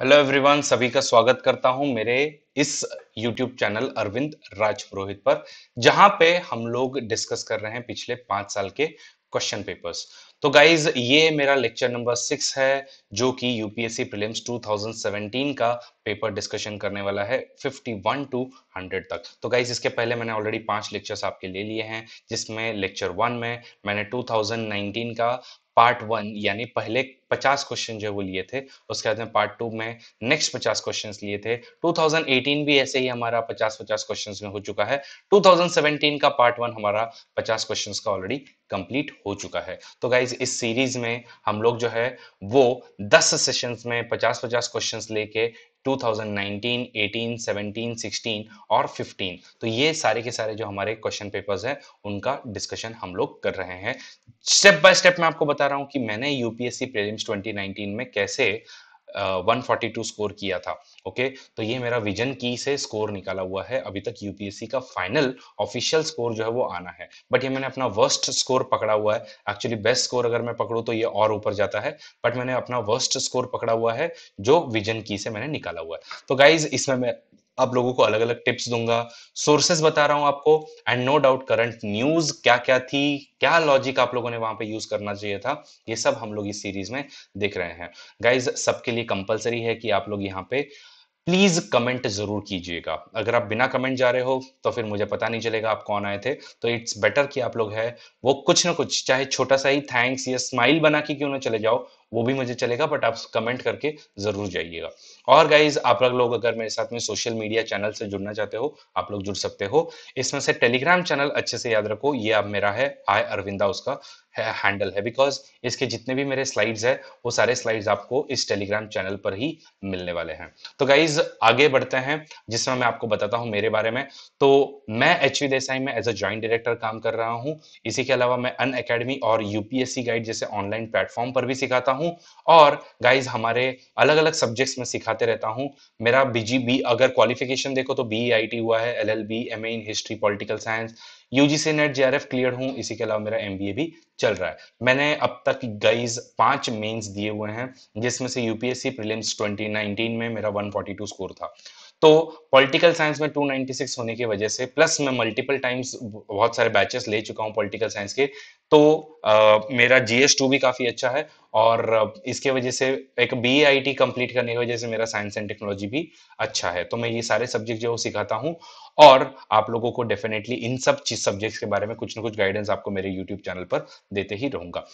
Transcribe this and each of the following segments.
Hello everyone सभी का स्वागत करता हूं मेरे इस यूट्यूब चैनल अरविंद राज पुरोहित पर जहां पे हम लोग डिस्कस कर रहे हैं पिछले पांच साल के क्वेश्चन पेपर्स तो गाइज ये मेरा लेक्चर नंबर सिक्स है जो कि यूपीएससी प्रीलिम्स 2017 का पेपर डिस्कशन करने वाला है 51 टू 100 तक तो गाइज इसके पहले मैंने ऑलरेडी पांच लेक्चर्स आपके ले लिए हैं जिसमें लेक्चर वन में मैंने 2019 का पार्ट वन यानी पहले पचास क्वेश्चन जो है वो लिए थे उसके बाद में पार्ट टू में नेक्स्ट पचास क्वेश्चन लिए थे 2018 भी ऐसे ही हमारा पचास पचास क्वेश्चन में हो चुका है 2017 का पार्ट वन हमारा पचास क्वेश्चन का ऑलरेडी कंप्लीट हो चुका है तो गाइज इस सीरीज में हम लोग जो है वो दस सेशंस में पचास पचास क्वेश्चन लेके 2019, 18, 17, 16 और 15 तो ये सारे के सारे जो हमारे क्वेश्चन पेपर्स हैं उनका डिस्कशन हम लोग कर रहे हैं स्टेप बाय स्टेप मैं आपको बता रहा हूँ कि मैंने यूपीएससी चैलेंज 2019 में कैसे uh, 142 स्कोर किया था ओके okay? तो ये मेरा विजन की से स्कोर निकाला हुआ है अभी तक यूपीएससी का फाइनल ऑफिशियल स्कोर जो है वो आना है बट ये मैंने अपना वर्स्ट स्कोर पकड़ा हुआ है एक्चुअली बेस्ट स्कोर अगर मैं पकड़ू तो ये और ऊपर जाता है बट मैंने अपना वर्स्ट स्कोर पकड़ा हुआ है जो विजन की से मैंने निकाला हुआ है तो गाइज इसमें मैं आप लोगों को अलग अलग टिप्स दूंगा सोर्सेस बता रहा हूं आपको and no doubt current news क्या क्या थी क्या लॉजिक आप लोगों ने वहां पे यूज करना चाहिए था ये सब हम लोग इस सीरीज में देख रहे हैं गाइज सबके लिए कंपलसरी है कि आप लोग यहाँ पे प्लीज कमेंट जरूर कीजिएगा अगर आप बिना कमेंट जा रहे हो तो फिर मुझे पता नहीं चलेगा आप कौन आए थे तो इट्स बेटर कि आप लोग है वो कुछ ना कुछ चाहे छोटा सा ही थैंक्स या स्माइल बना के क्यों ना चले जाओ वो भी मुझे चलेगा बट आप कमेंट करके जरूर जाइएगा और गाइज आप लोग अगर मेरे साथ में सोशल मीडिया चैनल से जुड़ना चाहते हो आप लोग जुड़ सकते हो इसमें से टेलीग्राम चैनल अच्छे से याद रखो ये अब मेरा है आय अरविंदा उसका है, हैंडल है बिकॉज इसके जितने भी मेरे स्लाइड्स है वो सारे स्लाइड्स आपको इस टेलीग्राम चैनल पर ही मिलने वाले हैं तो गाइज आगे बढ़ते हैं जिसमें मैं आपको बताता हूँ मेरे बारे में तो मैं एच वी देसाई में एज अ ज्वाइंट डायरेक्टर काम कर रहा हूँ इसी के अलावा मैं अन अकेडमी और यूपीएससी गाइड जैसे ऑनलाइन प्लेटफॉर्म पर भी सिखाता हूँ हूँ और गाइज हमारे अलग अलग सब्जेक्ट्स में सिखाते रहता हूँ मेरा बीजी बी अगर क्वालिफिकेशन देखो तो बी आई टी हुआ है L L B M A in history political science U G C NET J R F clear हूँ इसी के अलावा मेरा एम बी ए भी चल रहा है मैंने अब तक गाइज पांच मेन्स दिए हुए हैं जिसमें से यूपीएससी प्रिलियम्स ट्वेंटी नाइनटीन में मेरा वन फोर्टी टू स्कोर था तो पॉलिटिकल साइंस में 296 होने की वजह से प्लस मैं मल्टीपल टाइम्स बहुत सारे बैचेस ले चुका हूँ पॉलिटिकल साइंस के तो आ, मेरा जीएस टू भी काफ़ी अच्छा है और इसके वजह से एक बी आई टी कम्प्लीट करने की वजह से मेरा साइंस एंड टेक्नोलॉजी भी अच्छा है तो मैं ये सारे सब्जेक्ट जो सिखाता हूँ और आप लोगों को डेफिनेटली इन सब चीज सब्जेक्ट्स के बारे में कुछ ना कुछ गाइडेंस आपको मेरे यूट्यूब चैनल पर देते ही रहूंगा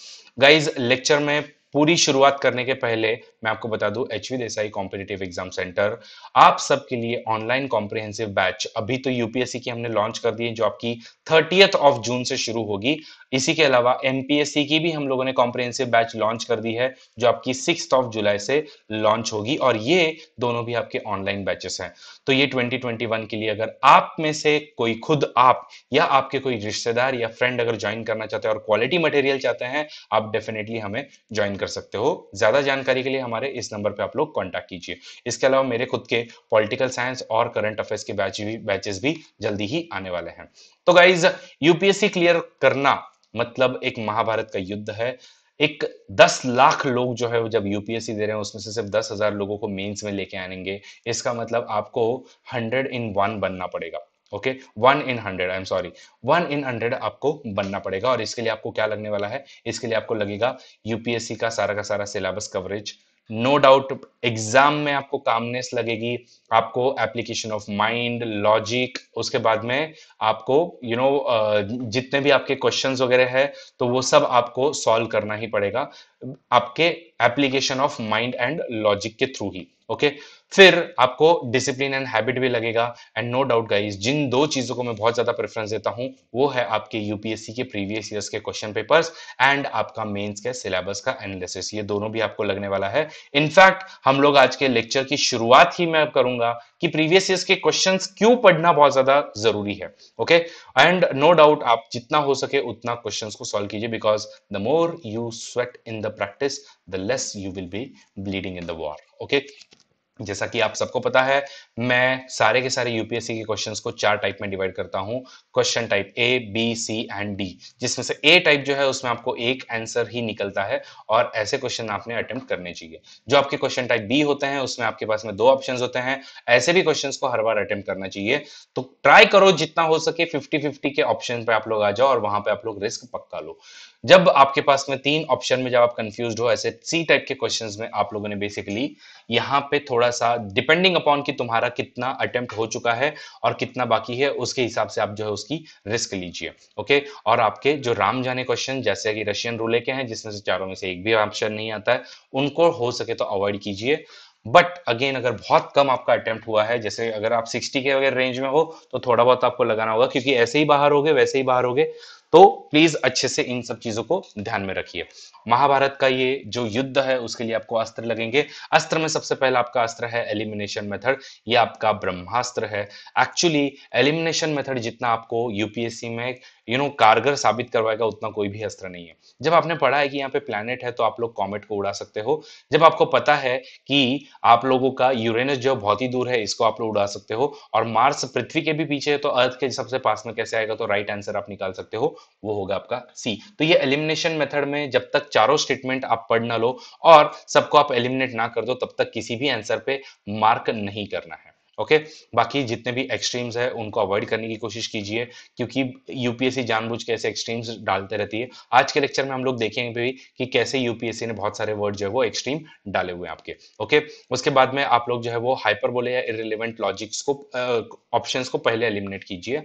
गाइज लेक्चर में पूरी शुरुआत करने के पहले मैं आपको बता दूं H V Desai competitive exam centre आप सबके लिए ऑनलाइन कॉम्प्रिहेंसिव बैच अभी तो यूपीएससी की हमने लॉन्च कर दी है जो आपकी थर्टीएथ ऑफ जून से शुरू होगी इसी के अलावा एमपीएससी की भी हम लोगों ने कॉम्प्रिहेंसिव बैच लॉन्च कर दी है जो आपकी सिक्स ऑफ जुलाई से लॉन्च होगी और ये दोनों भी आपके ऑनलाइन बैचेस हैं तो ये 2021 के लिए अगर आप में से कोई खुद आप या आपके कोई रिश्तेदार या फ्रेंड अगर ज्वाइन करना चाहते हैं और क्वालिटी मटेरियल चाहते हैं आप डेफिनेटली हमें ज्वाइन कर सकते हो ज्यादा जानकारी के लिए हम हमारे इस नंबर पे आप लोग कांटेक्ट कीजिए इसके अलावा मेरे खुद के पॉलिटिकल साइंस और करंट अफेयर्स के बैच भी बैचेस भी जल्दी ही आने वाले हैं तो गाइज यूपीएससी क्लियर करना मतलब एक महाभारत का युद्ध है एक दस लाख लोग जो है वो जब यूपीएससी दे रहे हैं उसमें से सिर्फ दस हजार लोगों को मेंस में लेके आएंगे इसका मतलब आपको हंड्रेड इन वन बनना पड़ेगा okay one in hundred I am sorry one in hundred आपको बनना पड़ेगा और इसके लिए आपको क्या लगने वाला है इसके लिए आपको लगेगा यूपीएससी का सारा का सारा syllabus coverage no doubt exam में आपको कामनेस लगेगी आपको एप्लीकेशन ऑफ माइंड लॉजिक उसके बाद में आपको यू you नो know, जितने भी आपके क्वेश्चंस वगैरह है तो वो सब आपको सॉल्व करना ही पड़ेगा आपके application of mind and logic के थ्रू ही ओके okay? फिर आपको डिसिप्लिन एंड हैबिट भी लगेगा एंड नो डाउट गाइज जिन दो चीजों को मैं बहुत ज्यादा प्रेफरेंस देता हूं वो है आपके यूपीएससी के प्रीवियस ईयर्स के क्वेश्चन पेपर्स एंड आपका मेंस के सिलेबस का एनालिसिस ये दोनों भी आपको लगने वाला है इनफैक्ट हम लोग आज के लेक्चर की शुरुआत ही मैं करूंगा कि प्रीवियस ईयर्स के क्वेश्चन क्यों पढ़ना बहुत ज्यादा जरूरी है ओके एंड नो डाउट आप जितना हो सके उतना क्वेश्चन को सॉल्व कीजिए because the more you sweat in the practice the less you will be bleeding in the war okay जैसा कि आप सबको पता है मैं सारे के सारे यूपीएससी के क्वेश्चंस को चार टाइप में डिवाइड करता हूं question type A B C and D जिसमें से ए टाइप जो है उसमें आपको एक आंसर ही निकलता है और ऐसे क्वेश्चन आपने अटेम्प्ट करने चाहिए जो आपके क्वेश्चन टाइप बी होते हैं उसमें आपके पास में दो ऑप्शन होते हैं ऐसे भी क्वेश्चन को हर बार अटेम्प्ट करना चाहिए तो ट्राई करो जितना हो सके फिफ्टी फिफ्टी के ऑप्शन पे आप लोग आ जाओ और वहां पर आप लोग रिस्क पक्का लो जब आपके पास में तीन ऑप्शन में जब आप कंफ्यूज हो ऐसे सी टाइप के क्वेश्चंस में आप लोगों ने बेसिकली यहाँ पे थोड़ा सा डिपेंडिंग अपॉन कि तुम्हारा कितना अटेम्प्ट हो चुका है और कितना बाकी है उसके हिसाब से आप जो है उसकी रिस्क लीजिए ओके और आपके जो राम जाने क्वेश्चन जैसे कि रशियन रूले के हैं जिसमें से चारों में से एक भी ऑप्शन नहीं आता है उनको हो सके तो अवॉइड कीजिए बट अगेन अगर बहुत कम आपका अटेम्प्ट हुआ है जैसे अगर आप 60 के अगर रेंज में हो तो थोड़ा बहुत आपको लगाना होगा क्योंकि ऐसे ही बाहर होगे वैसे ही बाहर होगे तो प्लीज अच्छे से इन सब चीजों को ध्यान में रखिए महाभारत का ये जो युद्ध है उसके लिए आपको अस्त्र लगेंगे अस्त्र में सबसे पहला आपका अस्त्र है एलिमिनेशन मेथड ये आपका ब्रह्मास्त्र है एक्चुअली एलिमिनेशन मेथड जितना आपको यूपीएससी में यू नो कारगर साबित करवाएगा उतना कोई भी अस्त्र नहीं है जब आपने पढ़ा है कि यहाँ पे प्लैनेट है तो आप लोग कॉमेट को उड़ा सकते हो जब आपको पता है कि आप लोगों का यूरेनस जो बहुत ही दूर है इसको आप लोग उड़ा सकते हो और मार्स पृथ्वी के भी पीछे है तो अर्थ के सबसे पास में कैसे आएगा तो राइट आंसर आप निकाल सकते हो वो होगा आपका सी तो ये एलिमिनेशन मेथड में जब तक चारों स्टेटमेंट आप पढ़ ना लो और सबको आप एलिमिनेट ना कर दो तब तक किसी भी आंसर पे मार्क नहीं करना है ओके बाकी जितने भी एक्सट्रीम्स है उनको अवॉइड करने की कोशिश कीजिए क्योंकि यूपीएससी जानबूझ के ऐसे एक्सट्रीम्स डालते रहती है आज के लेक्चर में हम लोग देखेंगे भी कि कैसे यूपीएससी ने बहुत सारे वर्ड जो है वो एक्सट्रीम डाले हुए हैं आपके ओके उसके बाद में आप लोग जो है वो हाइपर बोले या इरेलीवेंट लॉजिक्स को ऑप्शन को पहले एलिमिनेट कीजिए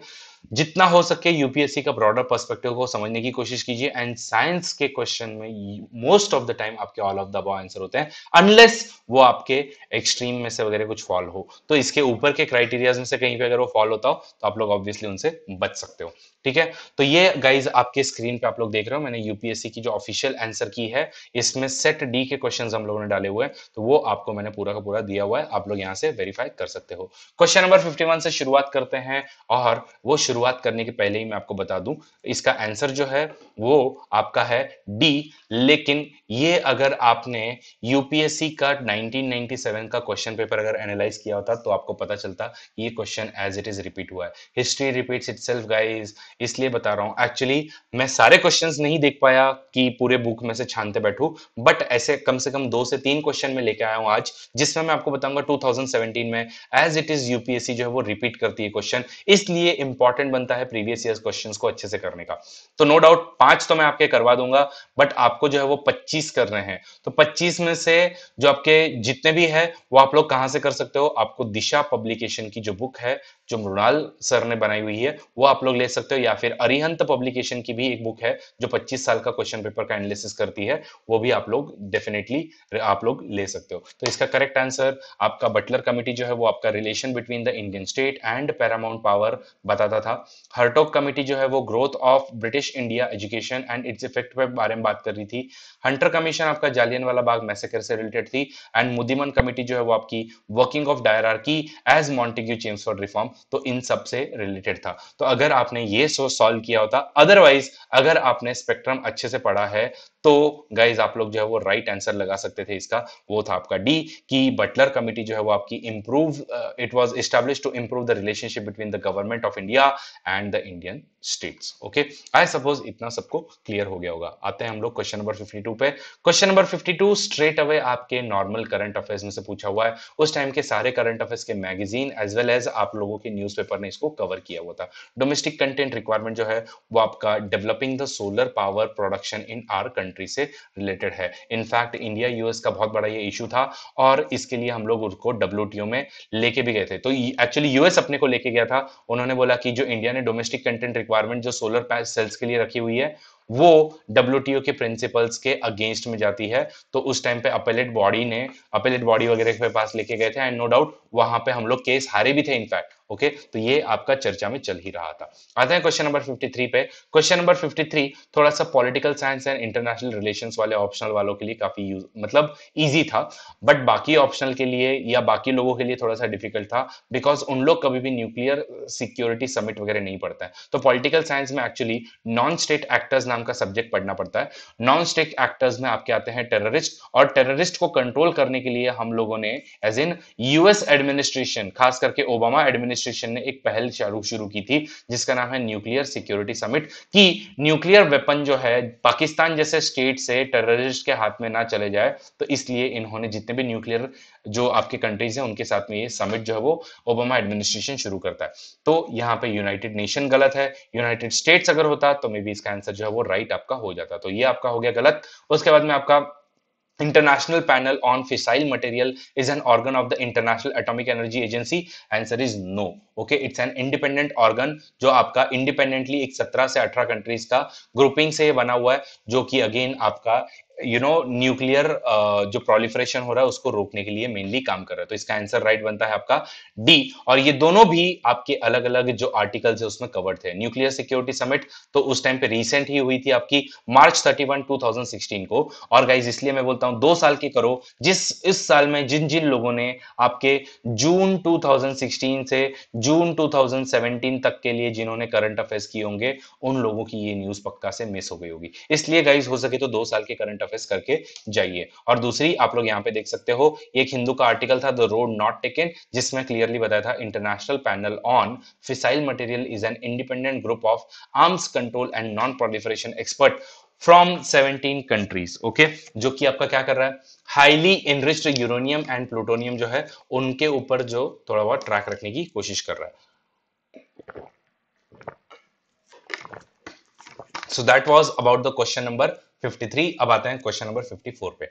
जितना हो सके यूपीएससी का ब्रॉडर पर्सपेक्टिव को समझने की कोशिश कीजिए एंड साइंस के क्वेश्चन में मोस्ट ऑफ द टाइम आपके all of the above answer होते हैं अनलेस वो आपके एक्सट्रीम में से वगैरह कुछ फॉल हो तो इसके ऊपर के क्राइटेरियाज में से कहीं पे अगर वो फॉल होता हो तो आप लोग ऑब्वियसली उनसे बच सकते हो ठीक है तो ये गाइज आपके स्क्रीन पे आप लोग देख रहे हो मैंने यूपीएससी की जो ऑफिशियल आंसर की है इसमें सेट डी के क्वेश्चन हम लोगों ने डाले हुए हैं तो वो आपको मैंने पूरा का पूरा दिया हुआ है आप लोग यहाँ से वेरीफाई कर सकते हो क्वेश्चन नंबर फिफ्टी से शुरुआत करते हैं और वो शुरुआत करने के पहले ही मैं आपको बता दूं इसका आंसर जो है वो आपका है डी लेकिन ये अगर आपने यूपीएससी का 1997 का क्वेश्चन पेपर अगर एनालाइज किया होता तो आपको पता चलता ये question as it is repeat हुआ है हिस्ट्री रिपीट्स इटसेल्फ गाइस इसलिए बता रहा हूं एक्चुअली मैं सारे क्वेश्चन नहीं देख पाया कि पूरे बुक में से छानते बैठू बट ऐसे कम से कम दो से तीन क्वेश्चन में लेके आया हूं आज जिसमें मैं आपको बताऊंगा टू में एज इट इज यूपीएससी जो है वो रिपीट करती है क्वेश्चन इसलिए इंपॉर्टेंट इंपॉर्टेंट बनता है प्रीवियस ईयर क्वेश्चन को अच्छे से करने का तो नो डाउट पांच तो मैं आपके करवा दूंगा बट आपको जो है वो पच्चीस कर रहे हैं तो पच्चीस में से जो आपके जितने भी है वो आप लोग कहाँ से कर सकते हो आपको दिशा पब्लिकेशन की जो बुक है जो मृणाल सर ने बनाई हुई है वो आप लोग ले सकते हो या फिर अरिहंत पब्लिकेशन की भी एक बुक है जो 25 साल का क्वेश्चन पेपर का एनालिसिस करती है वो भी आप लोग डेफिनेटली आप लोग ले सकते हो तो इसका करेक्ट आंसर आपका बटलर कमेटी जो है वो आपका relation between the Indian state and paramount power बताता था हर्टोक कमेटी जो है वो growth of British India education and its effect के बारे में बात कर रही थी हंटर कमीशन आपका जालियन वाला बाग मैसेकर से रिलेटेड थी एंड मुदिमन कमेटी जो है वो आपकी वर्किंग ऑफ की as Montagu Chelmsford reform तो इन सब से रिलेटेड था तो अगर आपने ये सोच सॉल्व किया होता अदरवाइज अगर आपने स्पेक्ट्रम अच्छे से पढ़ा है तो गाइज आप लोग जो है वो राइट आंसर लगा सकते थे इसका वो था आपका डी कि बटलर कमिटी जो है वो आपकी improve it was establish to improve the relationship between the government of India and the Indian states okay I suppose इतना सबको क्लियर हो गया होगा आते हैं हम लोग क्वेश्चन नंबर 52 पे क्वेश्चन नंबर 52 स्ट्रेट अवे आपके नॉर्मल करंट अफेयर्स में से पूछा हुआ है उस टाइम के सारे करंट अफेयर्स के मैगजीन एज वेल एज आप लोगों के न्यूज़पेपर ने इसको कवर किया हुआ था डोमेस्टिक कंटेंट रिक्वायरमेंट जो है वो आपका developing the solar power production in our country country से रिलेटेड है इनफैक्ट इंडिया यूएस का बहुत बड़ा ये इशू था और इसके लिए हम लोग उसको डब्ल्यू में लेके भी गए थे तो एक्चुअली यूएस अपने को लेके गया था उन्होंने बोला कि जो इंडिया ने डोमेस्टिक कंटेंट रिक्वायरमेंट जो सोलर सेल्स के लिए रखी हुई है वो डब्ल्यू के प्रिंसिपल्स के अगेंस्ट में जाती है तो उस टाइम पे अपेलेट बॉडी ने अपेलेट बॉडी वगैरह के पास लेके गए थे एंड नो डाउट वहां पे हम लोग केस हारे भी थे इनफैक्ट ओके okay? तो ये आपका चर्चा में चल ही रहा था आते हैं क्वेश्चन नंबर 53 पे क्वेश्चन नंबर 53 थोड़ा सा political science and international relations वाले ऑप्शनल वालों के लिए काफी यूज मतलब इजी था बट बाकी ऑप्शनल के लिए या बाकी लोगों के लिए थोड़ा सा डिफिकल्ट था बिकॉज उन लोग कभी भी न्यूक्लियर सिक्योरिटी समिट वगैरह नहीं पड़ता है तो पॉलिटिकल साइंस में एक्चुअली नॉन स्टेट एक्टर्स नाम का सब्जेक्ट पढ़ना पड़ता है नॉन स्टेक एक्टर्स में आपके आते हैं टेररिस्ट और टेररिस्ट को कंट्रोल करने के लिए हम लोगों ने एज इन यूएस एडमिनिस्ट्रेशन खास करके ओबामा एडमिनिस्ट्रेशन ने एक पहल शुरू की थी जिसका नाम है न्यूक्लियर सिक्योरिटी समिट कि न्यूक्लियर वेपन जो है पाकिस्तान जैसे स्टेट से टेररिस्ट के हाथ में ना चले जाए तो इसलिए इन्होंने जितने भी न्यूक्लियर जो आपके कंट्रीज हैं उनके साथ में ये समिट जो है वो ओबामा एडमिनिस्ट्रेशन शुरू करता है तो यहाँ पे यूनाइटेड नेशन गलत है यूनाइटेड स्टेट्स अगर होता तो मे बी इसका आंसर जो है वो राइट आपका हो जाता तो ये आपका हो गया गलत उसके बाद में आपका international panel on fissile material is an organ of the international atomic energy agency answer is no okay it's an independent organ जो आपका इंडिपेंडेंटली एक सत्रह से अठारह कंट्रीज का ग्रुपिंग से बना हुआ है जो कि अगेन आपका यू नो न्यूक्लियर जो प्रोलिफरेशन हो रहा है उसको रोकने के लिए मेनली काम कर रहा है तो इसका आंसर राइट right बनता है आपका डी और ये दोनों भी आपके अलग अलग जो आर्टिकल्स है उसमें कवर्ड थे न्यूक्लियर सिक्योरिटी समिट तो उस टाइम पे रिसेंट ही हुई थी आपकी मार्च 31 2016 को और गाइज इसलिए मैं बोलता हूं दो साल के करो जिस इस साल में जिन जिन लोगों ने आपके जून 2016 से जून 2017 तक के लिए जिन्होंने करंट अफेयर्स किए होंगे उन लोगों की ये न्यूज पक्का से मिस हो गई होगी इसलिए गाइज हो सके तो दो साल के करंट इंटरफेस करके जाइए और दूसरी आप लोग यहाँ पे देख सकते हो एक हिंदू का आर्टिकल था द रोड नॉट टेकन जिसमें क्लियरली बताया था international panel on fissile material is an independent group of arms control and non proliferation expert from 17 countries okay जो कि आपका क्या कर रहा है highly enriched uranium and plutonium जो है उनके ऊपर जो थोड़ा बहुत ट्रैक रखने की कोशिश कर रहा है so that was about the question number number 53 अब आते हैं क्वेश्चन नंबर 54 पे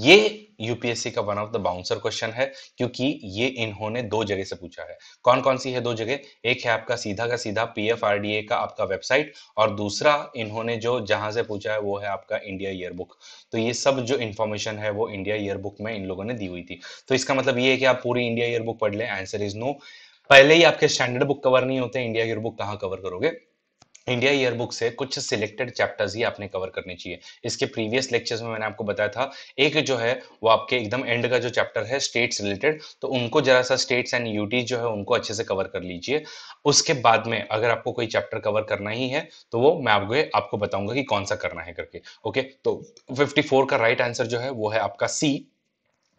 ये यूपीएससी का one of the bouncer question है क्योंकि ये इन्होंने दो जगह से पूछा है कौन कौन सी है दो जगह एक है आपका सीधा का सीधा पीएफआरडीए का आपका वेबसाइट और दूसरा इन्होंने जो जहां से पूछा है वो है आपका इंडिया ईयरबुक तो ये सब जो इन्फॉर्मेशन है वो इंडिया ईयरबुक में इन लोगों ने दी हुई थी तो इसका मतलब ये है कि आप पूरी इंडिया ईयरबुक पढ़ लें आंसर इज नो पहले ही आपके स्टैंडर्ड बुक कवर नहीं होते इंडिया ईयरबुक कहाँ कवर करोगे इंडिया ईयर बुक से कुछ सिलेक्टेड चैप्टर्स ही आपने कवर करने चाहिए इसके प्रीवियस लेक्चर्स में मैंने आपको बताया था एक जो है वो आपके एकदम एंड का जो चैप्टर है स्टेट्स रिलेटेड तो उनको जरा सा स्टेट्स एंड यूटीज जो है उनको अच्छे से कवर कर लीजिए उसके बाद में अगर आपको कोई चैप्टर कवर करना ही है तो वो मैं आपको आपको बताऊंगा कि कौन सा करना है करके ओके तो फिफ्टी का राइट right आंसर जो है वो है आपका C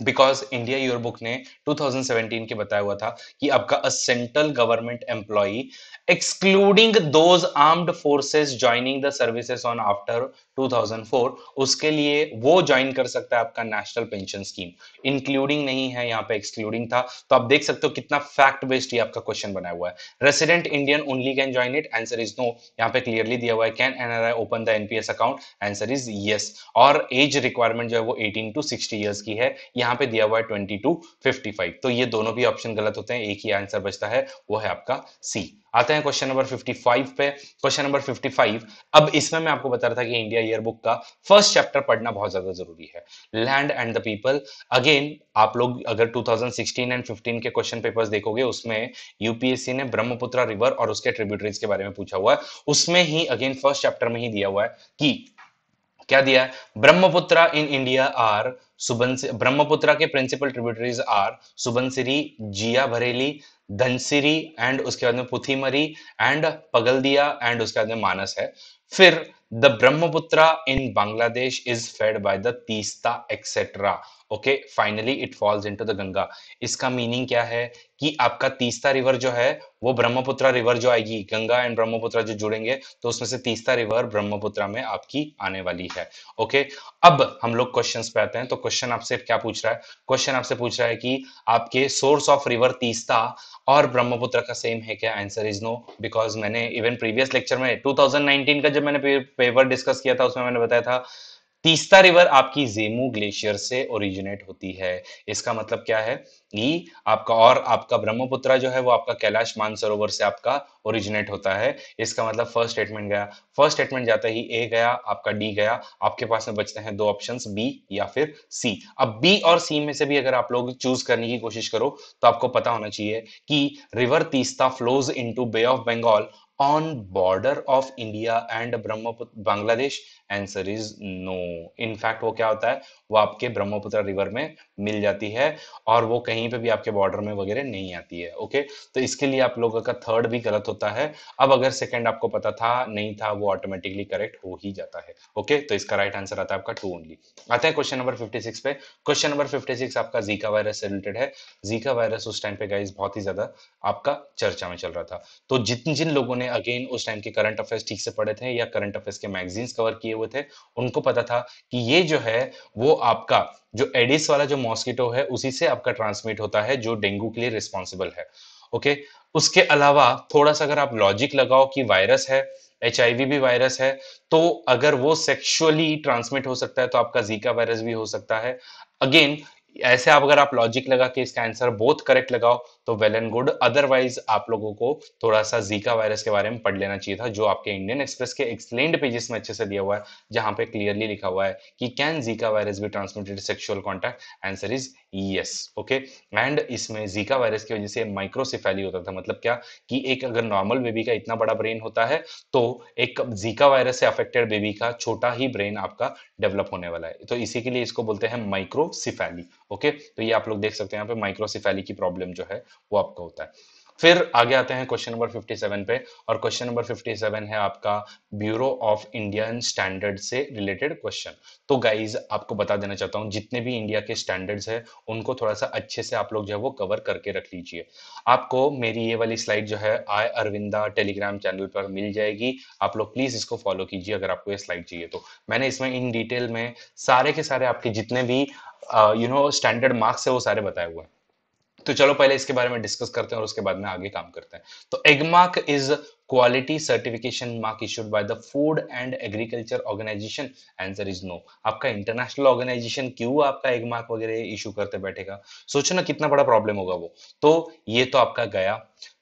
because India your book ने 2017 के बताया हुआ था कि आपका a central government employee excluding those armed forces joining the services on after 2004 उसके लिए वो ज्वाइन कर सकता है आपका नेशनल पेंशन स्कीम इंक्लूडिंग नहीं है यहाँ पे एक्सक्लूडिंग था तो आप देख सकते हो कितना फैक्ट बेस्ड ये आपका क्वेश्चन बनाया हुआ है resident Indian only can join it answer is no यहाँ पे क्लियरली दिया हुआ है can I open the NPS account answer is yes और एज रिक्वायरमेंट जो है वो एटीन टू सिक्सटी ईयर्स की है यहाँ यहाँ पे दिया हुआ है ट्वेंटी टू फिफ्टी फाइव तो ये दोनों भी ऑप्शन गलत होते हैं एक ही आंसर बचता है वो है आपका सी आते हैं क्वेश्चन नंबर 55 पे क्वेश्चन नंबर 55 अब इसमें मैं आपको बता रहा था कि इंडिया ईयर बुक का फर्स्ट चैप्टर पढ़ना बहुत ज्यादा जरूरी है land and the people again आप लोग अगर 2016 एंड 15 के क्वेश्चन पेपर्स देखोगे उसमें यूपीएससी ने ब्रह्मपुत्र रिवर और उसके ट्रिब्यूटरीज के बारे में पूछा हुआ है उसमें ही अगेन फर्स्ट चैप्टर में ही दिया हुआ है कि क्या दिया है Brahmaputra in India are Subansiri Brahmaputra के principal tributaries are Subansiri Jia Bhareli Dhansiri and उसके बाद में पुथीमरी एंड पगलदिया एंड उसके बाद में मानस है फिर the Brahmaputra in Bangladesh is fed by the Teesta etcetera okay finally it falls to the Ganga इसका मीनिंग क्या है कि आपका तीसता रिवर जो है वो ब्रह्मपुत्र रिवर जो आएगी गंगा एंड ब्रह्मपुत्र जो जुड़ेंगे तो उसमें से तीस्ता रिवर ब्रह्मपुत्र में आपकी आने वाली है ओके अब हम लोग क्वेश्चन पे आते हैं तो क्वेश्चन आपसे क्या पूछ रहा है क्वेश्चन आपसे पूछ रहा है कि आपके सोर्स ऑफ रिवर तीसता और ब्रह्मपुत्र का सेम है क्या आंसर इज नो बिकॉज मैंने इवन प्रीवियस लेक्चर में 2019 का जब मैंने पेपर डिस्कस किया था उसमें मैंने बताया था तीस्ता रिवर आपकी जेमू ग्लेशियर से ओरिजिनेट होती है इसका मतलब क्या है ये आपका और आपका ब्रह्मपुत्र जो है वो आपका कैलाश मानसरोवर से आपका ओरिजिनेट होता है इसका मतलब फर्स्ट स्टेटमेंट गया फर्स्ट स्टेटमेंट जाता ही ए गया आपका डी गया आपके पास में बचते हैं दो ऑप्शंस बी या फिर सी अब बी और सी में से भी अगर आप लोग चूज करने की कोशिश करो तो आपको पता होना चाहिए कि river Teesta flows into bay of Bengal on border of India and Brahmaputra Bangladesh? Answer is no. In fact वो क्या होता है वो आपके ब्रह्मपुत्र रिवर में मिल जाती है और वो कहीं पे भी आपके बॉर्डर में वगैरह नहीं आती है ओके तो इसके लिए आप लोगों का थर्ड भी गलत होता है अब अगर सेकेंड आपको पता था नहीं था वो ऑटोमेटिकली करेक्ट हो ही जाता है ओके तो इसका राइट आंसर आता है आपका टू ओनली आता है क्वेश्चन नंबर सिक्स पे क्वेश्चन नंबर फिफ्टी सिक्स आपका जीका वायरस से रिलेटेड है जीका वायरस उस टाइम पे गाइज बहुत ही ज्यादा आपका चर्चा में चल रहा था तो जिन जिन लोगों ने ने अगेन उस टाइम के करंट अफेयर्स ठीक से पढ़े थे या करंट अफेयर्स के मैगजीन्स कवर किए हुए थे उनको पता था कि ये जो है वो आपका जो एडिस वाला जो मॉस्किटो है उसी से आपका ट्रांसमिट होता है जो डेंगू के लिए रिस्पॉन्सिबल है ओके उसके अलावा थोड़ा सा अगर आप लॉजिक लगाओ कि वायरस है एच भी वायरस है तो अगर वो सेक्सुअली ट्रांसमिट हो सकता है तो आपका जीका वायरस भी हो सकता है अगेन ऐसे आप अगर आप लॉजिक लगा के इसका आंसर बोथ करेक्ट लगाओ तो वेल एंड गुड अदरवाइज आप लोगों को थोड़ा सा जीका वायरस के बारे में पढ़ लेना चाहिए था जो आपके इंडियन एक्सप्रेस के एक्सप्लेन्ड पेजेस में अच्छे से दिया हुआ है जहां पे क्लियरली लिखा हुआ है कि कैन जीका वायरस भी transmitted sexual contact answer is yes okay and इसमें जीका वायरस की वजह से माइक्रोसिफेली होता था मतलब क्या कि एक अगर नॉर्मल बेबी का इतना बड़ा ब्रेन होता है तो एक जीका वायरस से अफेक्टेड बेबी का छोटा ही ब्रेन आपका डेवलप होने वाला है तो इसी के लिए इसको बोलते हैं माइक्रोसिफेली ओके तो ये आप लोग देख सकते हैं यहाँ पे माइक्रोसिफेली की प्रॉब्लम जो है वो आपका होता है फिर आगे आते हैं क्वेश्चन नंबर 57 पे और क्वेश्चन नंबर 57 है आपका ब्यूरो ऑफ इंडियन स्टैंडर्ड से रिलेटेड क्वेश्चन तो गाइज आपको बता देना चाहता हूँ जितने भी इंडिया के स्टैंडर्ड्स हैं उनको थोड़ा सा अच्छे से आप लोग जो है वो कवर करके रख लीजिए आपको मेरी ये वाली स्लाइड जो है आय अरविंदा टेलीग्राम चैनल पर मिल जाएगी आप लोग प्लीज इसको फॉलो कीजिए अगर आपको ये स्लाइड चाहिए तो मैंने इसमें इन डिटेल में सारे के सारे आपके जितने भी यू नो स्टैंडर्ड मार्क्स है वो सारे बताए हुए हैं तो चलो पहले इसके बारे में डिस्कस करते हैं और उसके बाद में आगे काम करते हैं तो Agmark is quality certification mark issued by the food and agriculture organization answer is no आपका इंटरनेशनल ऑर्गेनाइजेशन क्यों आपका एगमार्क वगैरह इशू करते बैठेगा सोचो ना कितना बड़ा प्रॉब्लम होगा वो तो ये तो आपका गया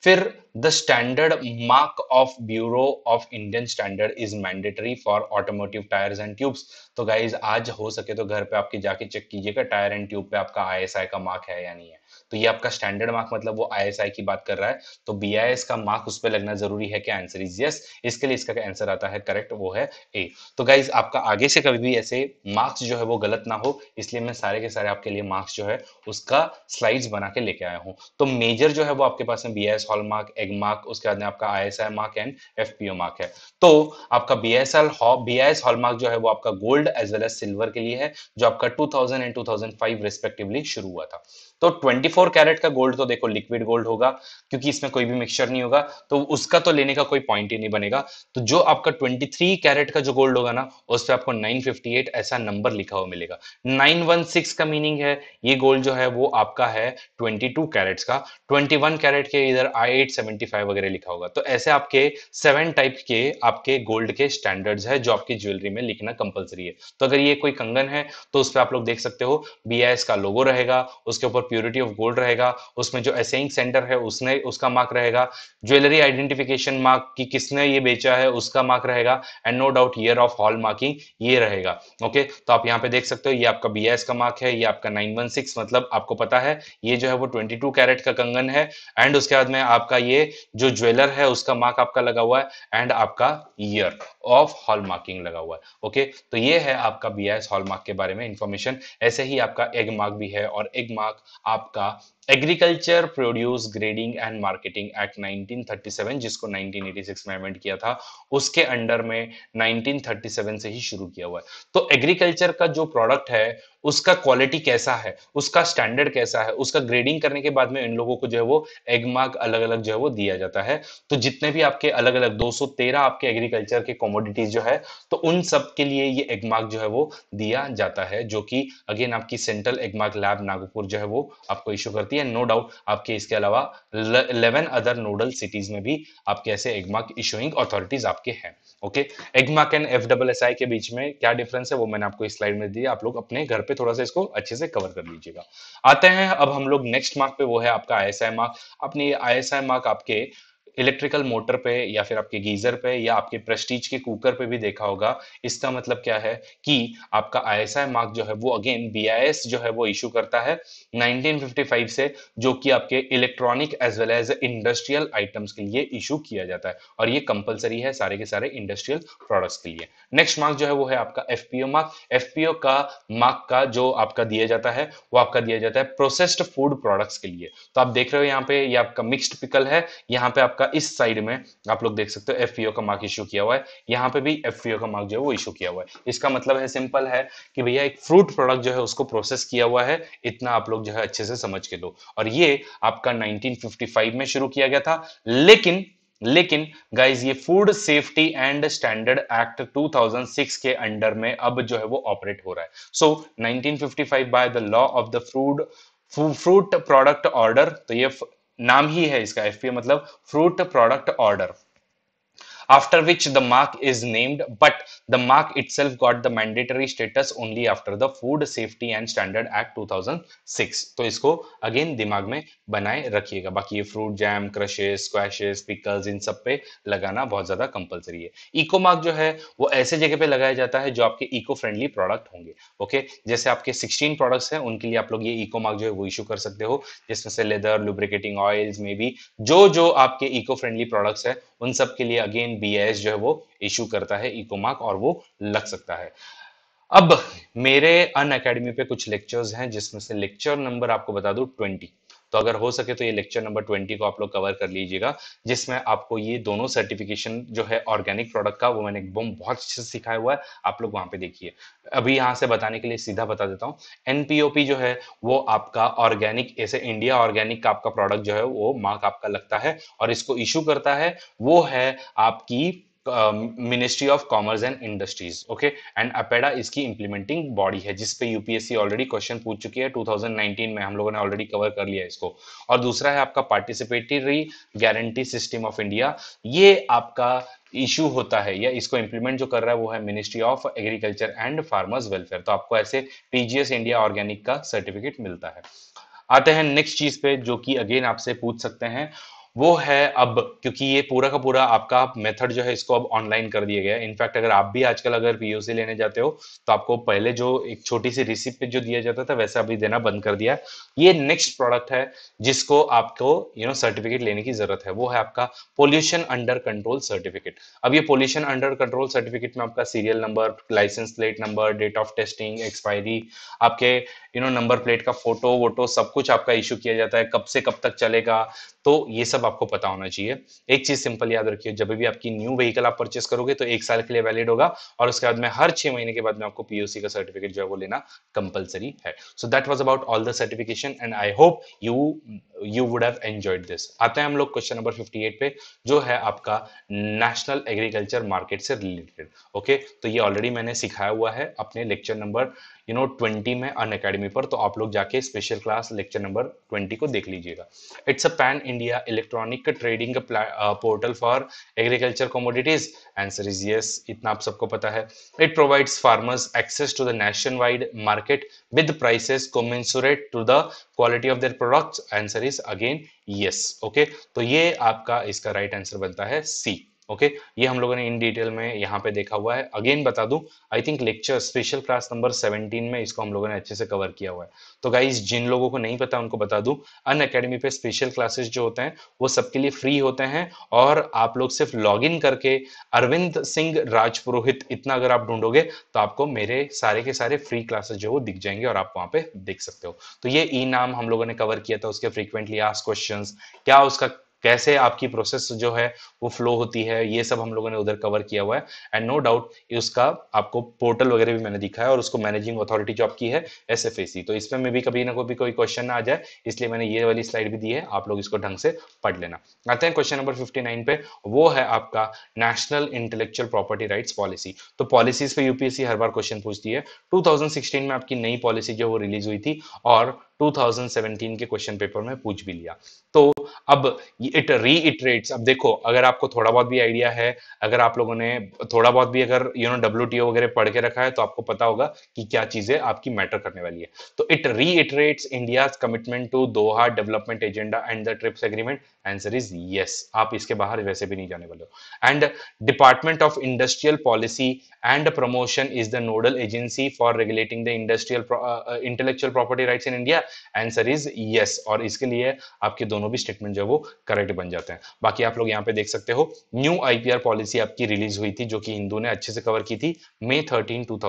फिर the standard mark of bureau of Indian standard is mandatory for automotive tyres and tubes तो गाइज आज हो सके तो घर पे आपके जाके चेक कीजिएगा टायर एंड ट्यूब पे आपका आई का मार्क है या नहीं है तो ये आपका स्टैंडर्ड मार्क मतलब वो आई की बात कर रहा है तो बी का मार्क उस पर लगना जरूरी है कि आंसर इज यस इसके लिए इसका आंसर आता है करेक्ट वो है ए तो गाइज आपका आगे से कभी भी ऐसे मार्क्स जो है वो गलत ना हो इसलिए मैं सारे के सारे आपके लिए मार्क्स जो है उसका स्लाइड्स बना के लेके आया हूँ तो मेजर जो है वो आपके पास में B S hallmark Agmark उसके बाद में आपका I S I mark and F P O mark है तो आपका B S L B I S hallmark जो है वो आपका gold as well as silver के लिए है जो आपका two thousand and two thousand five respectively शुरू हुआ था तो 24 कैरेट का गोल्ड तो देखो लिक्विड गोल्ड होगा क्योंकि इसमें कोई भी मिक्सचर नहीं होगा तो उसका तो लेने का कोई पॉइंट ही नहीं बनेगा तो जो आपका 23 कैरेट का जो गोल्ड होगा ना उस पर आपको 958 ऐसा नंबर लिखा हुआ मिलेगा 916 का मीनिंग है ये गोल्ड जो है वो आपका है 22 कैरेट्स का 21 कैरेट के इधर आई वगैरह लिखा होगा तो ऐसे आपके सेवन टाइप के आपके गोल्ड के स्टैंडर्ड्स है जो आपकी ज्वेलरी में लिखना कंपलसरी है तो अगर ये कोई कंगन है तो उस पर आप लोग देख सकते हो बी का लोगो रहेगा उसके ऊपर प्योरिटी ऑफ गोल्ड रहेगा उसमें जो असेइंग सेंटर है उसने उसका मार्क रहेगा ज्वेलरी आइडेंटिफिकेशन मार्क कि किसने ये बेचा है उसका मार्क रहेगा and no doubt year of hallmarking ये रहेगा ओके तो आप यहाँ पे देख सकते हो ये आपका बी का मार्क है ये आपका नाइन मतलब आपको पता है ये जो है वो ट्वेंटी कैरेट का कंगन है एंड उसके बाद में आपका ये जो ज्वेलर है उसका मार्क आपका लगा हुआ है एंड आपका ईयर ऑफ हॉल मार्किंग लगा हुआ है ओके तो ये है आपका बी एस हॉल मार्क के बारे में इंफॉर्मेशन ऐसे ही आपका एग मार्क भी है और एग मार्क आपका agriculture produce grading and marketing act 1937 जिसको 1986 में अमेंड किया था उसके अंडर में 1937 से ही शुरू किया हुआ है तो एग्रीकल्चर का जो प्रोडक्ट है उसका क्वालिटी कैसा है उसका स्टैंडर्ड कैसा है उसका ग्रेडिंग करने के बाद में इन लोगों को जो है वो एगमार्क अलग अलग जो है वो दिया जाता है तो जितने भी आपके अलग अलग 213 आपके एग्रीकल्चर के कॉमोडिटीज जो है तो उन सब के लिए ये एगमार्क जो है वो दिया जाता है जो कि अगेन आपकी सेंट्रल एगमार्क लैब नागपुर जो है वो आपको इशू करती जाती है नो no डाउट आपके इसके अलावा इलेवन अदर नोडल सिटीज में भी आपके ऐसे एगमार्क इशूइंग अथॉरिटीज आपके हैं okay Agmark can F double S I के बीच में क्या डिफरेंस है वो मैंने आपको इस स्लाइड में दिया आप लोग अपने घर पे थोड़ा सा इसको अच्छे से कवर कर लीजिएगा आते हैं अब हम लोग नेक्स्ट मार्क पे वो है आपका आई एस आई मार्क अपने आई मार्क आपके इलेक्ट्रिकल मोटर पे या फिर आपके गीजर पे या आपके प्रेस्टीज के कुकर पे भी देखा होगा इसका मतलब क्या है कि आपका आईएसआई मार्क जो है वो अगेन बीआईएस जो है वो इशू करता है 1955 से जो कि आपके electronic as well as industrial items के लिए इशू किया जाता है और ये कंपलसरी है सारे के सारे इंडस्ट्रियल प्रोडक्ट्स के लिए नेक्स्ट मार्क जो है वो है आपका एफ मार्क एफ का मार्क का जो आपका दिया जाता है वो आपका दिया जाता है प्रोसेस्ड फूड प्रोडक्ट्स के लिए तो आप देख रहे हो यहाँ पे ये आपका मिक्सड पिकल है यहाँ पे आपका आपका इस साइड में आप लोग देख सकते हो एफ e का मार्क इशू किया हुआ है यहाँ पे भी एफ e का मार्क जो है वो इशू किया हुआ है इसका मतलब है सिंपल है कि भैया एक फ्रूट प्रोडक्ट जो है उसको प्रोसेस किया हुआ है इतना आप लोग जो है अच्छे से समझ के दो और ये आपका 1955 में शुरू किया गया था लेकिन लेकिन गाइज ये food safety and standard act 2006 के अंडर में अब जो है वो ऑपरेट हो रहा है so so, 1955 by the law of the fruit fruit product order तो ये नाम ही है इसका एफ मतलब fruit product order after which the mark is named but the mark itself got the mandatory status only after the food safety and standard act 2006 तो इसको again दिमाग में बनाए रखिएगा बाकी ये fruit jam crushes squashes pickles इन सब पे लगाना बहुत ज्यादा कंपलसरी है इको मार्क जो है वो ऐसे जगह पे लगाया जाता है जो आपके इको फ्रेंडली प्रोडक्ट होंगे ओके जैसे आपके 16 प्रोडक्ट्स हैं उनके लिए आप लोग ये इको मार्क जो है वो इशू कर सकते हो जिसमें से लेदर लुब्रिकेटिंग ऑयल्स में भी जो जो आपके इको फ्रेंडली प्रोडक्ट्स है उन सब के लिए अगेन तीन बी जो है वो इश्यू करता है इकोमार्क और वो लग सकता है अब मेरे अन अकेडमी पे कुछ लेक्चर्स हैं जिसमें से लेक्चर नंबर आपको बता दू ट्वेंटी तो अगर हो सके तो ये लेक्चर नंबर ट्वेंटी को आप लोग कवर कर लीजिएगा जिसमें आपको ये दोनों सर्टिफिकेशन जो है ऑर्गेनिक प्रोडक्ट का वो मैंने बहुत अच्छे से सिखाया हुआ है आप लोग वहां पे देखिए अभी यहां से बताने के लिए सीधा बता देता हूँ एनपीओपी जो है वो आपका ऑर्गेनिक ऐसे इंडिया ऑर्गेनिक का आपका प्रोडक्ट जो है वो मार्क आपका लगता है और इसको इश्यू करता है वो है आपकी ministry of commerce and industries okay and APEDA इसकी इंप्लीमेंटिंग बॉडी है जिसपे यूपीएससी ऑलरेडी क्वेश्चन पूछ चुकी है 2019 में हम लोगों ने ऑलरेडी कवर कर लिया इसको और दूसरा है आपका participatory guarantee system of India ये आपका इश्यू होता है या इसको इंप्लीमेंट जो कर रहा है वो है ministry of agriculture and farmers welfare तो आपको ऐसे पीजीएस इंडिया ऑर्गेनिक का सर्टिफिकेट मिलता है आते हैं नेक्स्ट चीज पे जो कि अगेन आपसे पूछ सकते हैं वो है अब क्योंकि ये पूरा का पूरा आपका मेथड जो है इसको अब ऑनलाइन कर दिया गया है इनफैक्ट अगर आप भी आजकल अगर पीओसी लेने जाते हो तो आपको पहले जो एक छोटी सी रिसिप्ट जो दिया जाता था वैसा अभी देना बंद कर दिया ये नेक्स्ट प्रोडक्ट है जिसको आपको यू नो सर्टिफिकेट लेने की जरूरत है वो है आपका पोल्यूशन अंडर कंट्रोल सर्टिफिकेट अब ये पोल्यूशन अंडर कंट्रोल सर्टिफिकेट में आपका serial number licence plate number date of testing expiry आपके यू नो नंबर प्लेट का फोटो वोटो सब कुछ आपका इश्यू किया जाता है कब से कब तक चलेगा तो ये सब आपको पता होना चाहिए एक चीज सिंपल याद रखिए जब भी आपकी न्यू व्हीकल आप परचेस करोगे तो एक साल के लिए वैलिड होगा और उसके बाद में हर छह महीने के बाद में आपको पीओसी का सर्टिफिकेट जो है वो लेना कंपलसरी है so that was about all the certification and I hope you you would have enjoyed this आते हैं हम लोग क्वेश्चन नंबर 58 पे जो है आपका नेशनल एग्रीकल्चर मार्केट से रिलेटेड ओके okay? तो ये ऑलरेडी मैंने सिखाया हुआ है अपने lecture number you know twenty में अन अकेडमी पर तो आप लोग जाके special class lecture number twenty को देख लीजिएगा it's a pan India electronic trading portal for agriculture commodities answer is yes इतना आप सबको पता है it provides farmers access to the nationwide market with prices commensurate to the quality of their products answer is again yes okay तो ये आपका इसका right right answer बनता है सी ओके okay? ये हम लोगों ने इन डिटेल में यहाँ पे देखा हुआ है अगेन बता दूं I think lecture special class number 17 में इसको हम लोगों ने अच्छे से कवर किया हुआ है तो गाइज जिन लोगों को नहीं पता उनको बता दूं अन अकेडमी पे स्पेशल क्लासेस जो होते हैं वो सबके लिए फ्री होते हैं और आप लोग सिर्फ लॉग इन करके अरविंद सिंह राजपुरोहित इतना अगर आप ढूंढोगे तो आपको मेरे सारे के सारे फ्री क्लासेस जो वो दिख जाएंगे और आप वहां पे देख सकते हो तो ये ई e नाम हम लोगों ने कवर किया था उसके फ्रीक्वेंटली आस्क क्वेश्चन क्या उसका कैसे आपकी प्रोसेस जो है वो फ्लो होती है ये सब हम लोगों ने उधर कवर किया हुआ है एंड नो डाउट उसका आपको पोर्टल वगैरह भी मैंने दिखा है और उसको मैनेजिंग अथॉरिटी जो आपकी है एस एफ ए सी तो इसमें में भी कभी ना कभी कोई क्वेश्चन आ जाए इसलिए मैंने ये वाली स्लाइड भी दी है आप लोग इसको ढंग से पढ़ लेना आते हैं क्वेश्चन नंबर फिफ्टी नाइन पे वो है आपका national intellectual property rights policy तो पॉलिसीज पे यूपीएससी हर बार क्वेश्चन पूछती है टू में आपकी नई पॉलिसी जो वो रिलीज हुई थी और 2017 के क्वेश्चन पेपर में पूछ भी लिया तो अब इट री इटरेट्स अब देखो अगर आपको थोड़ा बहुत भी आइडिया है अगर आप लोगों ने थोड़ा बहुत भी अगर यू नो डब्ल्यू वगैरह पढ़ के रखा है तो आपको पता होगा कि क्या चीजें आपकी मैटर करने वाली है तो it reiterates India commitment to Doha development agenda and the TRIPS agreement answer is yes आप इसके बाहर वैसे भी नहीं जाने वाले हो and department of industrial policy and promotion is the nodal agency for regulating the industrial intellectual property rights in India answer is yes और इसके लिए आपके दोनों भी स्टेटमेंट जो है वो करेक्ट बन जाते हैं बाकी आप लोग यहाँ पे देख सकते हो न्यू आईपीआर पॉलिसी आपकी रिलीज हुई थी जो कि हिंदू ने अच्छे से कवर की थी मई थर्टीन टू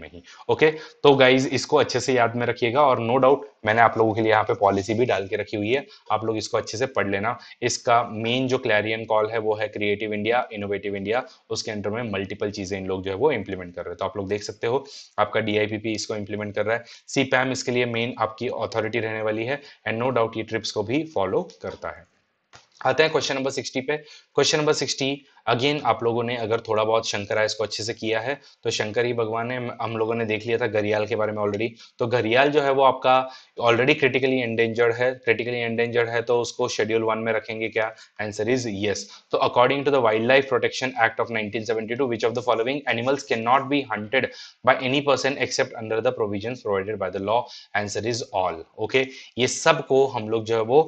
में ही ओके तो गाइज इसको अच्छे से याद में रखिएगा और नो डाउट मैंने आप लोगों के लिए यहाँ पे पॉलिसी भी डाल के रखी हुई है आप लोग इसको अच्छे से पढ़ लेना इसका मेन जो क्लैरियन कॉल है वो है क्रिएटिव इंडिया इनोवेटिव इंडिया उसके अंडर में मल्टीपल चीज़ें इन लोग जो है वो इम्प्लीमेंट कर रहे हैं तो आप लोग देख सकते हो आपका डी इसको इम्प्लीमेंट कर रहा है सी इसके लिए मेन आपकी अथॉरिटी रहने वाली है एंड नो डाउट ये ट्रिप्स को भी फॉलो करता है आते हैं क्वेश्चन नंबर सिक्सटी पे क्वेश्चन नंबर सिक्सटी अगेन आप लोगों ने अगर थोड़ा बहुत शंकर इसको अच्छे से किया है तो शंकर ही भगवान ने हम लोगों ने देख लिया था घरियाल के बारे में ऑलरेडी तो घरियाल जो है वो आपका ऑलरेडी क्रिटिकली एंडेंजर्ड है क्रिटिकली एंडेंजर्ड है तो उसको शेड्यूल वन में रखेंगे क्या आंसर इज येस तो according to the wildlife protection act of nineteen seventy two which of the following animals animals not be hunted by any person except under the provision provided by the law answer is all okay ये सब को हम लोग जो है वो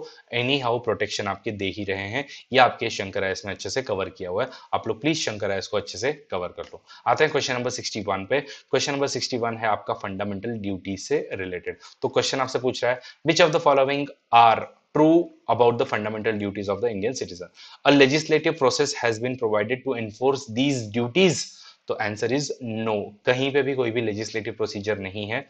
any how protection आपके दे ही रहे हैं ये आपके शंकरा इसमें अच्छे से कवर किया हुआ है है आप लोग प्लीज शंकर है इसको अच्छे से कवर कर लो आते हैं क्वेश्चन नंबर सिक्सटी वन पे क्वेश्चन नंबर सिक्सटी वन है आपका फंडामेंटल ड्यूटी से रिलेटेड तो क्वेश्चन आपसे पूछ रहा है which of the following are true about the fundamental duties of the Indian citizen a legislative process has been provided to enforce these duties तो answer is no कहीं पे भी कोई भी लेजिस्लेटिव प्रोसीजर नहीं है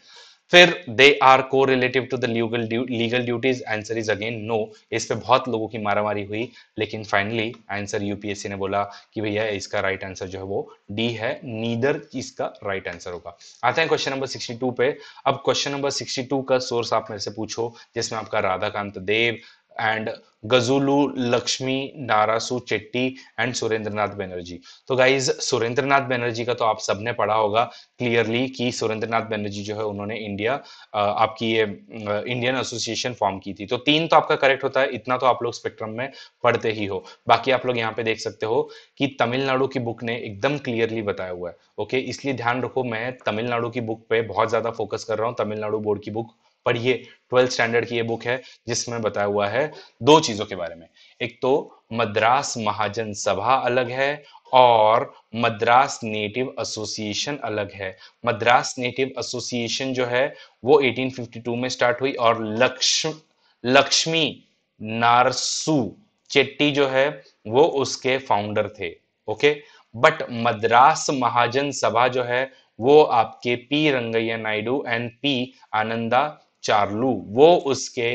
फिर दे आर को relative to the legal legal duties answer is again no इस पे बहुत लोगों की मारामारी हुई लेकिन फाइनली आंसर यूपीएससी ने बोला कि भैया इसका राइट right आंसर जो है वो डी है नीदर इसका राइट right आंसर होगा आते हैं क्वेश्चन नंबर 62 पे अब क्वेश्चन नंबर 62 का सोर्स आप मेरे से पूछो जिसमें आपका Radhakant Dev and Gajulu Lakshmi Narasu Chetty and Surendranath Banerjee तो गाइज सुरेंद्रनाथ बनर्जी का तो आप सबने पढ़ा होगा क्लियरली कि सुरेंद्रनाथ बनर्जी जो है उन्होंने इंडिया आपकी ये इंडियन एसोसिएशन फॉर्म की थी तो तीन तो आपका करेक्ट होता है इतना तो आप लोग स्पेक्ट्रम में पढ़ते ही हो बाकी आप लोग यहाँ पे देख सकते हो कि तमिलनाडु की बुक ने एकदम क्लियरली बताया हुआ है ओके इसलिए ध्यान रखो मैं तमिलनाडु की बुक पे बहुत ज्यादा फोकस कर रहा हूँ तमिलनाडु बोर्ड की बुक पढ़िए ट्वेल्थ स्टैंडर्ड की ये बुक है जिसमें बताया हुआ है दो चीज़ों के बारे में एक तो मद्रास महाजन सभा अलग है और मद्रास नेटिव एसोसिएशन अलग है मद्रास नेटिव एसोसिएशन जो है वो 1852 में स्टार्ट हुई और लक्ष्म लक्ष्मी नारसू चेट्टी जो है वो उसके फाउंडर थे ओके बट मद्रास महाजन सभा जो है वो आपके P Rangaiah Naidu and P Ananda Charlu वो उसके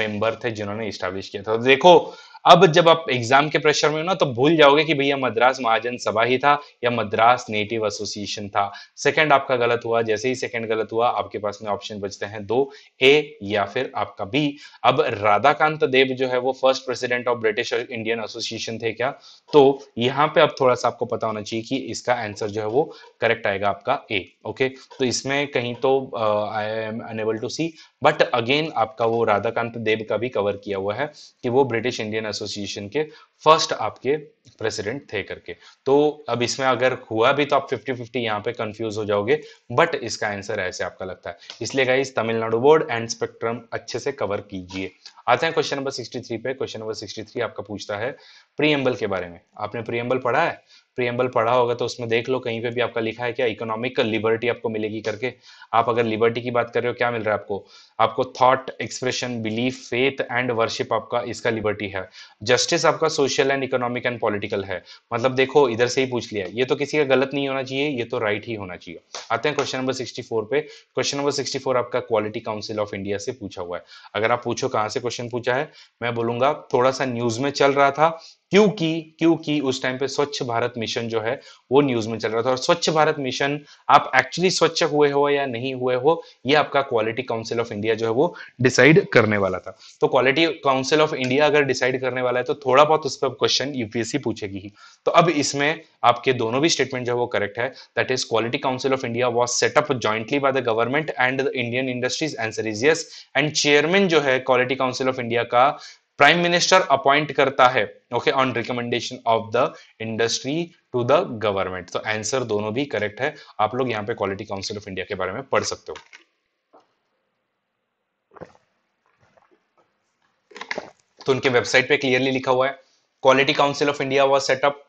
मेंबर थे जिन्होंने स्टैब्लिश किया था तो देखो अब जब आप एग्जाम के प्रेशर में हो ना तो भूल जाओगे कि भैया मद्रास महाजन सभा ही था या मद्रास नेटिव एसोसिएशन था सेकंड आपका गलत हुआ जैसे ही सेकंड गलत हुआ आपके पास में ऑप्शन बचते हैं दो ए या फिर आपका बी अब राधाकांत देव जो है वो first president of British Indian association थे क्या तो यहाँ पे अब थोड़ा सा आपको पता होना चाहिए कि इसका आंसर जो है वो करेक्ट आएगा आपका ए ओके तो इसमें कहीं तो I am unable to see but again आपका वो राधाकांत देव का भी कवर किया हुआ है कि वो ब्रिटिश इंडियन एसोसिएशन के फर्स्ट आपके प्रेसिडेंट थे करके तो अब इसमें अगर हुआ भी तो आप 50 50 यहाँ पे कंफ्यूज हो जाओगे बट इसका आंसर ऐसे आपका लगता है इसलिए guys Tamil Nadu board and spectrum अच्छे से कवर कीजिए आते हैं क्वेश्चन नंबर 63 पे क्वेश्चन नंबर 63 आपका पूछता है प्रियम्बल के बारे में आपने प्रियम्बल पढ़ा है प्रियम्बल पढ़ा होगा तो उसमें देख लो कहीं पे भी आपका लिखा है क्या इकोनॉमिक लिबर्टी आपको मिलेगी करके आप अगर लिबर्टी की बात कर रहे हो क्या मिल रहा है आपको आपको thought expression belief faith and worship आपका इसका लिबर्टी है जस्टिस आपका social and economic and political है मतलब देखो इधर से ही पूछ लिया ये तो किसी का गलत नहीं होना चाहिए ये तो राइट ही होना चाहिए आते हैं क्वेश्चन नंबर सिक्सटी पे क्वेश्चन नंबर सिक्सटी आपका क्वालिटी काउंसिल ऑफ इंडिया से पूछा हुआ है अगर आप पूछो कहाँ से क्वेश्चन पूछा है मैं बोलूंगा थोड़ा सा न्यूज में चल रहा था क्योंकि क्योंकि उस टाइम पे स्वच्छ भारत मिशन जो है वो न्यूज में चल रहा था और स्वच्छ भारत मिशन आप एक्चुअली स्वच्छ हुए हो या नहीं हुए हो ये आपका क्वालिटी काउंसिल ऑफ इंडिया जो है वो डिसाइड करने वाला था तो क्वालिटी काउंसिल ऑफ इंडिया अगर डिसाइड करने वाला है तो थोड़ा बहुत उस पर क्वेश्चन यूपीएससी पूछेगी ही तो अब इसमें आपके दोनों भी स्टेटमेंट जो है वो करेक्ट है that is quality council of India was set up jointly by the government and the Indian industries answer is yes and chairman जो है क्वालिटी काउंसिल ऑफ इंडिया का प्राइम मिनिस्टर अपॉइंट करता है okay on recommendation of the industry to the government तो answer दोनों भी correct है आप लोग यहाँ पे क्वालिटी काउंसिल ऑफ इंडिया के बारे में पढ़ सकते हो तो उनके वेबसाइट पे क्लियरली लिखा हुआ है quality council of India was set up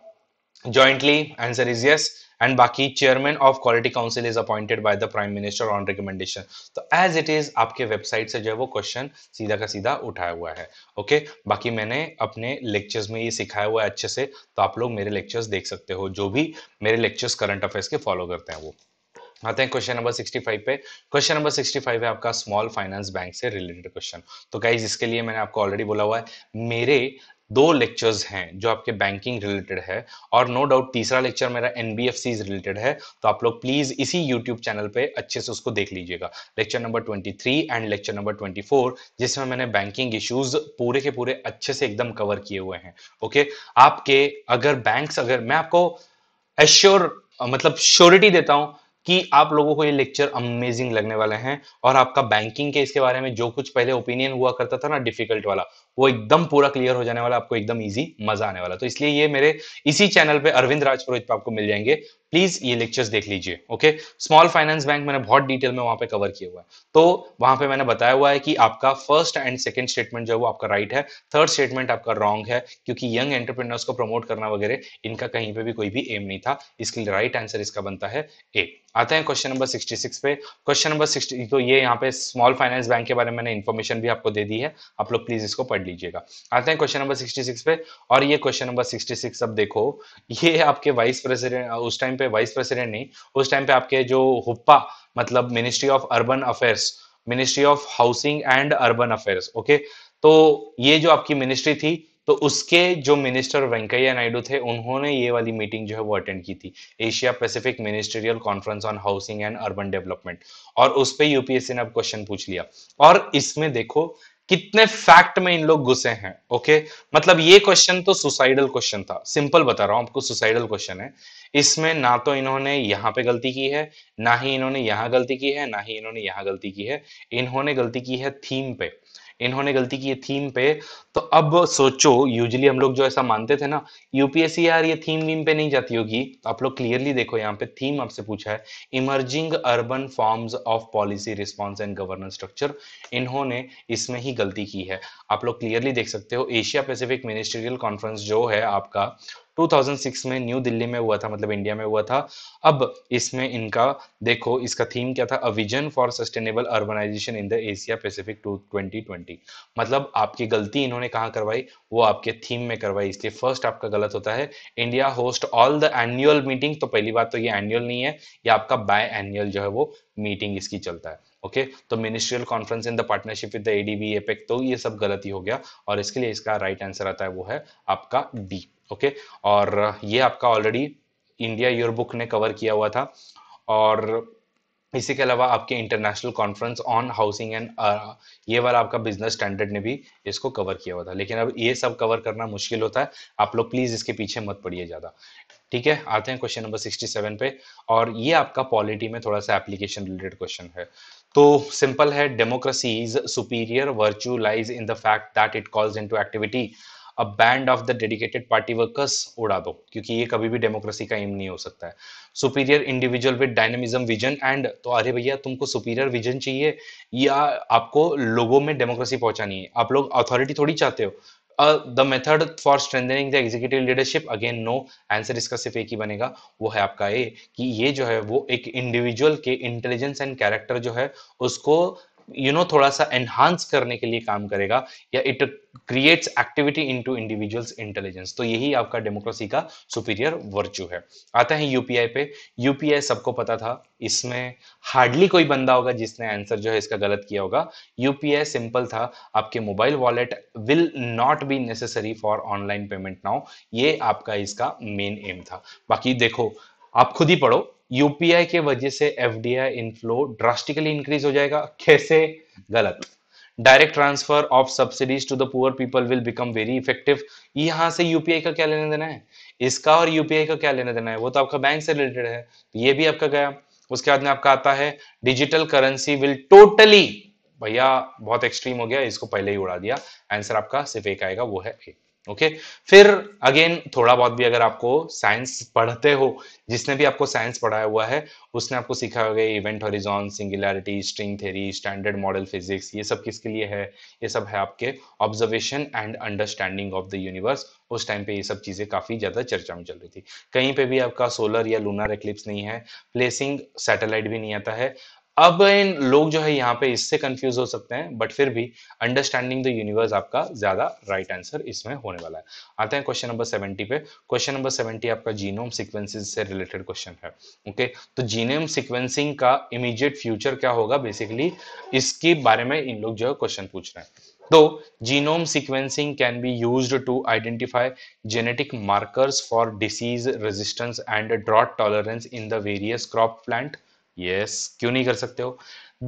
jointly answer is yes and बाकी chairman of quality council is appointed by the prime minister on recommendation तो एज इट इज आपके वेबसाइट से जो है वो क्वेश्चन सीधा का सीधा उठाया हुआ है ओके okay? बाकी मैंने अपने लेक्चर्स में ये सिखाया हुआ है अच्छे से तो आप लोग मेरे लेक्चर्स देख सकते हो जो भी मेरे लेक्चर्स करंट अफेयर्स के फॉलो करते हैं वो आते हैं क्वेश्चन नंबर 65 पे क्वेश्चन नंबर 65 है आपका स्मॉल फाइनेंस बैंक से रिलेटेड क्वेश्चन तो गाइज इसके लिए मैंने आपको ऑलरेडी बोला हुआ है मेरे दो लेक्चर्स हैं जो आपके बैंकिंग रिलेटेड है और नो डाउट तीसरा लेक्चर मेरा एन रिलेटेड है तो आप लोग प्लीज इसी यूट्यूब चैनल पे अच्छे से उसको देख लीजिएगा lecture number 23 and lecture number 24 जिसमें मैंने बैंकिंग इश्यूज पूरे के पूरे अच्छे से एकदम कवर किए हुए हैं ओके आपके अगर बैंक अगर मैं आपको एश्योर मतलब श्योरिटी देता हूं कि आप लोगों को ये लेक्चर अमेजिंग लगने वाले हैं और आपका बैंकिंग के इसके बारे में जो कुछ पहले ओपिनियन हुआ करता था ना डिफिकल्ट वाला वो एकदम पूरा क्लियर हो जाने वाला आपको एकदम इजी मजा आने वाला तो इसलिए ये मेरे इसी चैनल पे अरविंद राज पुरोहित आपको मिल जाएंगे प्लीज ये लेक्चर्स देख लीजिए ओके स्मॉल फाइनेंस बैंक मैंने बहुत डिटेल में वहां पे कवर किया हुआ है तो वहां पे मैंने बताया हुआ है कि आपका फर्स्ट एंड सेकंड स्टेटमेंट जो है वो आपका राइट है थर्ड स्टेटमेंट आपका रॉन्ग है क्योंकि यंग एंटरप्रेनर्स को प्रमोट करना वगैरह इनका कहीं पे भी कोई भी एम नहीं था इसके लिए राइट आंसर इसका बनता है ए आते हैं क्वेश्चन नंबर सिक्सटी पे क्वेश्चन नंबर सिक्सटी तो ये यहाँ पे स्मॉल फाइनेंस बैंक के बारे में मैंने इन्फॉर्मेशन भी आपको दे दी है आप लोग प्लीज इसको पढ़ कर लीजिएगा आते हैं क्वेश्चन नंबर 66 पे और ये क्वेश्चन नंबर 66 अब देखो ये आपके वाइस प्रेसिडेंट उस टाइम पे वाइस प्रेसिडेंट नहीं उस टाइम पे आपके जो हुप्पा मतलब ministry of urban affairs ministry of housing and urban affairs okay तो ये जो आपकी मिनिस्ट्री थी तो उसके जो मिनिस्टर वेंकैया नायडू थे उन्होंने ये वाली मीटिंग जो है वो अटेंड की थी Asia Pacific ministerial conference on housing and urban development और उस पर यूपीएससी ने अब क्वेश्चन पूछ लिया और इसमें देखो कितने फैक्ट में इन लोग घुसे हैं ओके मतलब ये क्वेश्चन तो सुसाइडल क्वेश्चन था सिंपल बता रहा हूं आपको सुसाइडल क्वेश्चन है इसमें ना तो इन्होंने यहां पे गलती की है ना ही इन्होंने यहाँ गलती की है ना ही इन्होंने यहाँ गलती की है इन्होंने गलती की है थीम पे इन्होंने गलती की है थीम पे तो अब सोचो यूजली हम लोग जो ऐसा मानते थे ना यूपीएससी यार ये थीम वीम पे नहीं जाती होगी तो आप लोग क्लियरली देखो यहाँ पे थीम आपसे पूछा है emerging urban forms of policy response and governance structure इन्होंने इसमें ही गलती की है आप लोग क्लियरली देख सकते हो एशिया पेसिफिक मिनिस्ट्रियल कॉन्फ्रेंस जो है आपका 2006 में न्यू दिल्ली में हुआ था मतलब इंडिया में हुआ था अब इसमें इनका देखो इसका थीम क्या था a vision for sustainable urbanisation in the Asia Pacific two twenty मतलब आपकी गलती इन्होंने कहाँ करवाई वो आपके थीम में करवाई इसलिए फर्स्ट आपका गलत होता है India host all the annual meeting तो पहली बात तो ये एनुअल नहीं है ये आपका बाय एनुअल जो है वो मीटिंग इसकी चलता है ओके okay, तो ministerial conference in the partnership with the ADB APEC तो ये सब गलती हो गया और इसके लिए इसका राइट right आंसर आता है वो है आपका डी ओके और ये आपका ऑलरेडी इंडिया योर बुक ने कवर किया हुआ था और इसी के अलावा आपके international conference on housing and ये वाला आपका बिजनेस स्टैंडर्ड ने भी इसको कवर किया हुआ था लेकिन अब ये सब कवर करना मुश्किल होता है आप लोग प्लीज इसके पीछे मत पड़िए ज्यादा ठीक है आते हैं क्वेश्चन नंबर 67 पे और ये आपका पॉलिटी में थोड़ा सा एप्लीकेशन रिलेटेड क्वेश्चन है तो सिंपल है democracy is superior virtue lies in the fact that it calls into activity अब band of the dedicated party workers उड़ा दो क्योंकि ये कभी भी डेमोक्रेसी का एम नहीं हो सकता है superior individual with dynamism vision and तो अरे भैया तुमको सुपीरियर विजन चाहिए या आपको लोगों में डेमोक्रेसी पहुंचानी है आप लोग अथॉरिटी थोड़ी चाहते हो the method for strengthening the executive leadership again no answer इसका सिर्फ एक ही बनेगा वो है आपका ये कि ये जो है वो एक इंडिविजुअल के इंटेलिजेंस एंड कैरेक्टर जो है उसको यू नो थोड़ा सा एनहांस करने के लिए काम करेगा या it creates activity into individuals intelligence तो यही आपका डेमोक्रेसी का सुपीरियर वर्च्यू है आता है यूपीआई पे यूपीआई सबको पता था इसमें हार्डली कोई बंदा होगा जिसने आंसर जो है इसका गलत किया होगा यूपीआई सिंपल था आपके mobile wallet will not be necessary for online payment now ये आपका इसका मेन एम था बाकी देखो आप खुद ही पढ़ो यूपीआई के वजह से एफडीआई इनफ्लो ड्रास्टिकली इंक्रीज हो जाएगा कैसे गलत direct transfer of subsidies to the poor people will become very effective यहां से यूपीआई का क्या लेने देना है इसका और यूपीआई का क्या लेने देना है वो तो आपका बैंक से रिलेटेड है तो ये भी आपका गया उसके बाद में आपका आता है डिजिटल करेंसी विल टोटली भैया बहुत एक्सट्रीम हो गया इसको पहले ही उड़ा दिया आंसर आपका सिर्फ एक आएगा वो है एक ओके फिर अगेन थोड़ा बहुत भी अगर आपको साइंस पढ़ते हो जिसने भी आपको साइंस पढ़ाया हुआ है उसने आपको सिखाया होगा event horizon singularity string theory standard model physics ये सब किसके लिए है ये सब है आपके observation and understanding of the universe उस टाइम पे ये सब चीजें काफी ज्यादा चर्चा में चल रही थी कहीं पे भी आपका सोलर या लूनर एक्लिप्स नहीं है प्लेसिंग सैटेलाइट भी नहीं आता है अब इन लोग जो है यहाँ पे इससे कंफ्यूज हो सकते हैं बट फिर भी अंडरस्टैंडिंग द यूनिवर्स आपका ज्यादा राइट आंसर इसमें होने वाला है आते हैं क्वेश्चन नंबर सेवेंटी पे क्वेश्चन नंबर सेवेंटी आपका जीनोम सिक्वेंसिंग से रिलेटेड क्वेश्चन है ओके तो जीनोम सिक्वेंसिंग का इमीडिएट फ्यूचर क्या होगा बेसिकली इसके बारे में इन लोग जो है क्वेश्चन पूछ रहे हैं तो genome sequencing can be use to identify genetic markers for disease resistance and drought tolerance in the various crop plant yes क्यों नहीं कर सकते हो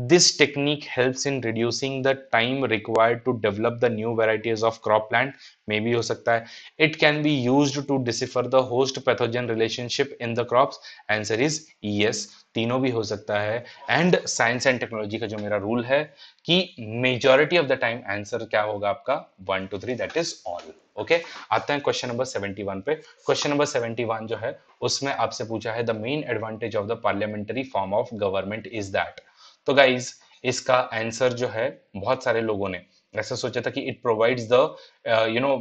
This technique helps in reducing the time required to develop the new varieties of crop plant Maybe ho sakta hai It can be used to decipher the host pathogen relationship in the crops. Answer is yes. तीनों भी हो सकता है. And science and technology का जो मेरा rule है कि majority of the time answer क्या होगा आपका one to three that is all. Okay okay? आते हैं क्वेश्चन नंबर 71 पे क्वेश्चन नंबर 71 जो है उसमें आपसे पूछा है the main advantage of the parliamentary form of government is that तो गाइज इसका आंसर जो है बहुत सारे लोगों ने ऐसा सोचा था कि it provides the you know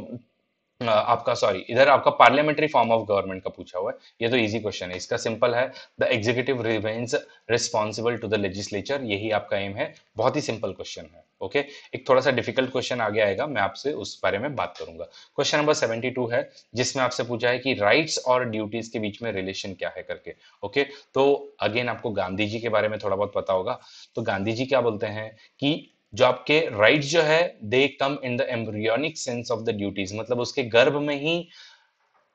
आपका सॉरी इधर आपका पार्लियामेंट्री फॉर्म ऑफ गवर्नमेंट का पूछा हुआ है ये तो इजी क्वेश्चन है इसका सिंपल है the executive remains responsible to the legislature यही आपका एम है बहुत ही सिंपल क्वेश्चन है ओके okay? एक थोड़ा सा डिफिकल्ट क्वेश्चन आगे आएगा मैं आपसे उस बारे में बात करूंगा क्वेश्चन नंबर सेवेंटी टू है जिसमें आपसे पूछा है कि राइट्स और ड्यूटीज के बीच में रिलेशन क्या है करके ओके okay? तो अगेन आपको गांधी जी के बारे में थोड़ा बहुत पता होगा तो गांधी जी क्या बोलते हैं कि जो आपके राइट जो है they come in the embryonic sense of the duties मतलब उसके गर्भ में ही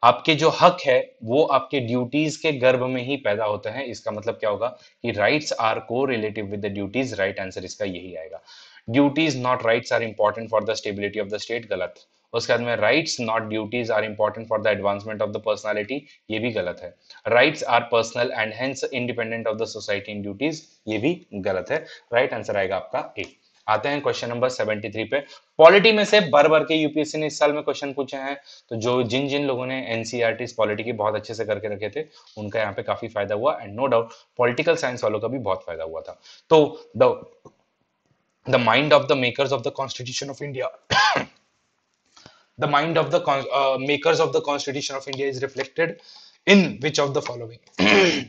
आपके जो हक है वो आपके ड्यूटीज के गर्भ में ही पैदा होते हैं इसका मतलब क्या होगा कि राइट्स आर को correlative with the duties right answer इसका यही आएगा duties not rights are important for the stability of the state गलत उसके बाद में rights not duties are important for the advancement of the personality ये भी गलत है rights are personal and hence independent of the society in duties ये भी गलत है राइट right आंसर आएगा आपका एक आते हैं क्वेश्चन नंबर 73 पे पॉलिटी में से भर भर के यूपीएससी ने इस साल में क्वेश्चन पूछे हैं तो जो जिन जिन लोगों ने एनसीईआरटी पॉलिटी e की बहुत अच्छे से करके रखे थे उनका यहाँ पे काफी फायदा हुआ and no doubt political science वालों का भी बहुत फायदा हुआ था तो the mind of the makers of the constitution of India the mind of the makers of the constitution of India is reflected in which of the following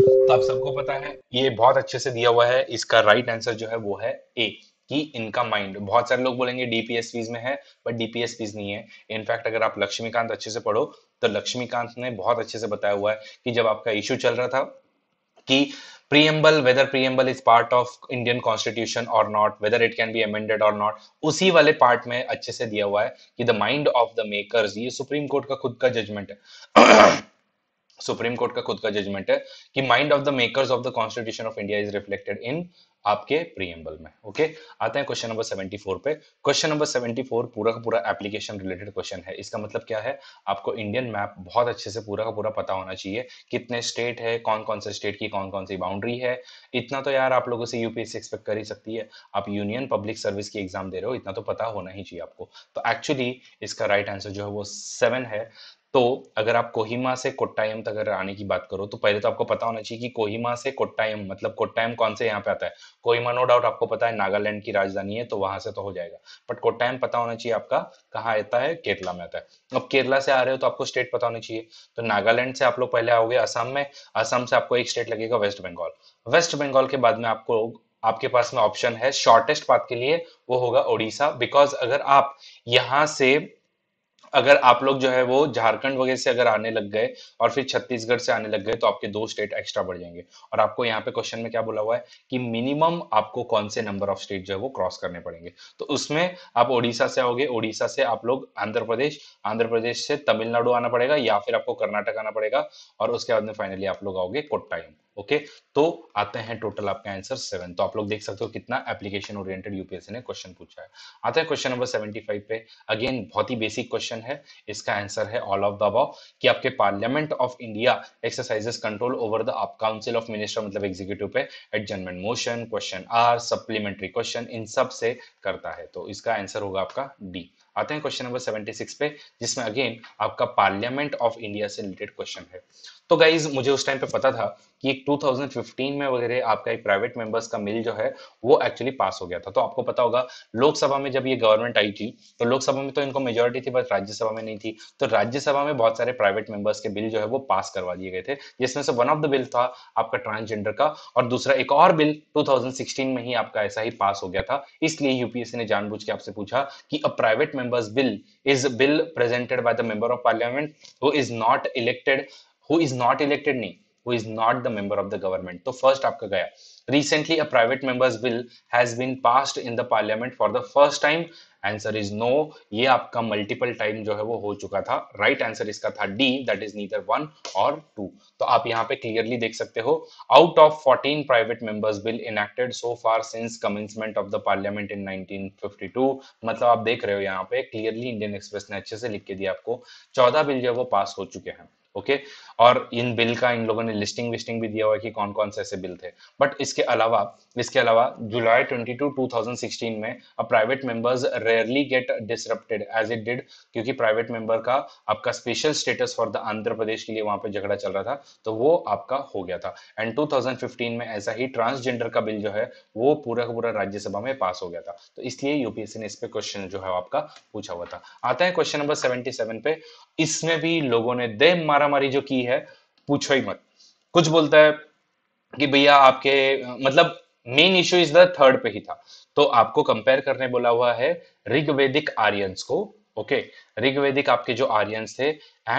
तो आप सबको पता है ये बहुत अच्छे से दिया हुआ है इसका राइट आंसर जो है वो है ए कि इनका माइंड बहुत सारे लोग बोलेंगे डीपीएस में है बट डीपीएस नहीं है इनफैक्ट अगर आप लक्ष्मीकांत अच्छे से पढ़ो तो लक्ष्मीकांत ने बहुत अच्छे से बताया हुआ है कि जब आपका इश्यू चल रहा था कि preamble whether preamble is part of Indian constitution और not whether it can be amended और नॉट उसी वाले पार्ट में अच्छे से दिया हुआ है कि the mind of the maker ये सुप्रीम कोर्ट का खुद का जजमेंट है सुप्रीम कोर्ट का खुद का जजमेंट है कि mind of the makers of the constitution of India is reflected in आपके प्रीएम्बल में ओके okay? आते हैं क्वेश्चन नंबर 74 पे क्वेश्चन नंबर 74 पूरा का पूरा एप्लीकेशन रिलेटेड क्वेश्चन है इसका मतलब क्या है आपको इंडियन मैप बहुत अच्छे से पूरा का पूरा पता होना चाहिए कितने स्टेट है कौन कौन से स्टेट की कौन कौन सी बाउंड्री है इतना तो यार आप लोगों से यूपीएससी एक्सपेक्ट कर ही सकती है आप यूनियन पब्लिक सर्विस की एग्जाम दे रहे हो इतना तो पता होना ही चाहिए आपको तो एक्चुअली इसका राइट right आंसर जो है वो सेवन है तो अगर आप कोहिमा से कोट्टायम तक अगर आने की बात करो तो पहले तो आपको पता होना चाहिए कि कोहिमा से कोट्टायम मतलब कोट्टायम कौन से यहाँ पे आता है कोहिमा नो डाउट आपको पता है नागालैंड की राजधानी है तो वहां से तो हो जाएगा बट कोट्टायम पता होना चाहिए आपका कहाँ आता है केरला में आता है अब केरला से आ रहे हो तो आपको स्टेट पता होना चाहिए तो नागालैंड से आप लोग पहले आओगे असम में असम से आपको एक स्टेट लगेगा वेस्ट बंगाल वेस्ट बंगाल के बाद में आपको आपके पास में ऑप्शन है शॉर्टेस्ट पाथ के लिए वो होगा ओडिशा बिकॉज अगर आप यहाँ से अगर आप लोग जो है वो झारखंड वगैरह से अगर आने लग गए और फिर छत्तीसगढ़ से आने लग गए तो आपके दो स्टेट एक्स्ट्रा बढ़ जाएंगे और आपको यहाँ पे क्वेश्चन में क्या बोला हुआ है कि मिनिमम आपको कौन से नंबर ऑफ स्टेट जो है वो क्रॉस करने पड़ेंगे तो उसमें आप ओडिशा से आओगे ओडिशा से आप लोग आंध्र प्रदेश आंध्र प्रदेश से तमिलनाडु आना पड़ेगा या फिर आपको कर्नाटक आना पड़ेगा और उसके बाद में फाइनली आप लोग आओगे कोट्टायम ओके तो आते हैं टोटल आपका आंसर सेवन तो आप लोग देख सकते हो कितना एप्लीकेशन ओरिएंटेड यूपीएससी ने क्वेश्चन पूछा है आता है क्वेश्चन नंबर सेवेंटी फाइव पे अगेन बहुत ही बेसिक क्वेश्चन है इसका आंसर है ऑल ऑफ द अबाउ कि आपके parliament of India exercises control over the आप काउंसिल ऑफ मिनिस्टर मतलब एग्जीक्यूटिव पे adjournment motion question or supplementary question इन सब से करता है तो इसका आंसर होगा आपका डी आते हैं क्वेश्चन नंबर 76 पे जिसमें अगेन आपका पार्लियामेंट ऑफ इंडिया से रिलेटेड क्वेश्चन है तो गाइज मुझे उस टाइम पे पता था कि 2015 में वगैरह आपका एक प्राइवेट मेंबर्स का मिल जो है वो एक्चुअली पास हो गया था तो आपको पता होगा लोकसभा में जब ये गवर्नमेंट आई थी तो लोकसभा में तो इनको मेजोरिटी थी बट राज्यसभा में नहीं थी तो राज्यसभा में बहुत सारे प्राइवेट मेंबर्स के बिल जो है वो पास करवा दिए गए थे जिसमें से वन ऑफ द बिल था आपका ट्रांसजेंडर का और दूसरा एक और बिल टू में ही आपका ऐसा ही पास हो गया था इसलिए यूपीएससी ने जानबूझ के आपसे पूछा कि a private members bill is bill presented by the member of parliament who is not elected who is not elected नहीं who is not the member of the government तो फर्स्ट आपका गया recently a private members bill has been passed in the parliament for the first time answer is no ये आपका multiple time जो है वो हो चुका था राइट right आंसर इसका था D that is neither one और टू तो आप यहाँ पे क्लियरली देख सकते हो out of 14 private members bill enacted so far since commencement of the parliament in 1952 मतलब आप देख रहे हो यहाँ पे क्लियरली इंडियन एक्सप्रेस ने अच्छे से लिख के दिया आपको चौदह बिल जो है वो पास हो चुके हैं ओके और इन बिल का इन लोगों ने लिस्टिंग विस्टिंग भी दिया हुआ है कि कौन कौन से ऐसे बिल थे बट इसके अलावा इसके अलावा जुलाई 22 2016 में a private members rarely get disrupted as it did क्योंकि प्राइवेट मेंबर का आपका special status for the Andhra Pradesh के लिए वहां पे झगड़ा चल रहा था तो वो आपका हो गया था एंड टू में ऐसा ही ट्रांसजेंडर का बिल जो है वो पूरा पूरा राज्यसभा में पास हो गया था तो इसलिए यूपीएससी ने इस पर क्वेश्चन जो है आपका पूछा हुआ था आता है क्वेश्चन नंबर सेवेंटी पे इसमें भी लोगों ने दे मारा हमारी जो की है पूछो ही मत कुछ बोलता है कि भैया आपके मतलब main issue is the third पे ही था तो आपको कंपेयर करने बोला हुआ है ऋग्वेदिक आर्यंस को ओके ऋग्वेदिक आपके जो आर्यंस थे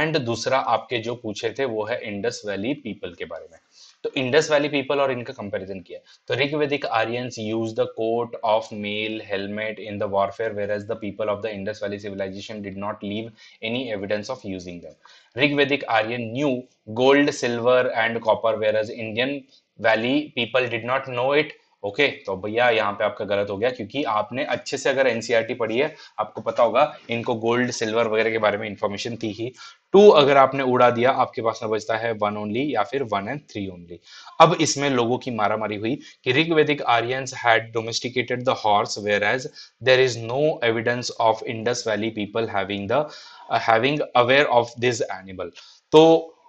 एंड दूसरा आपके जो पूछे थे वो है इंडस वैली पीपल के बारे में तो इंडस वैली पीपल और इनका कंपैरिजन किया तो Rigvedic Aryans use the coat of mail helmet in the warfare whereas the people of the Indus valley civilisation did not leave any evidence of using them Rigvedic Aryan knew gold silver and copper whereas Indian valley people did not know it okay okay, तो भैया यहाँ पे आपका गलत हो गया क्योंकि आपने अच्छे से अगर एनसीईआरटी e पढ़ी है आपको पता होगा इनको गोल्ड सिल्वर वगैरह के बारे में इंफॉर्मेशन थी ही टू अगर आपने उड़ा दिया आपके पास ना बचता है वन ओनली या फिर वन एंड थ्री ओनली अब इसमें लोगों की मारामारी हुई कि Rigvedic Aryans had domesticated the horse whereas there is no evidence of Indus valley people having the having aware of this animal तो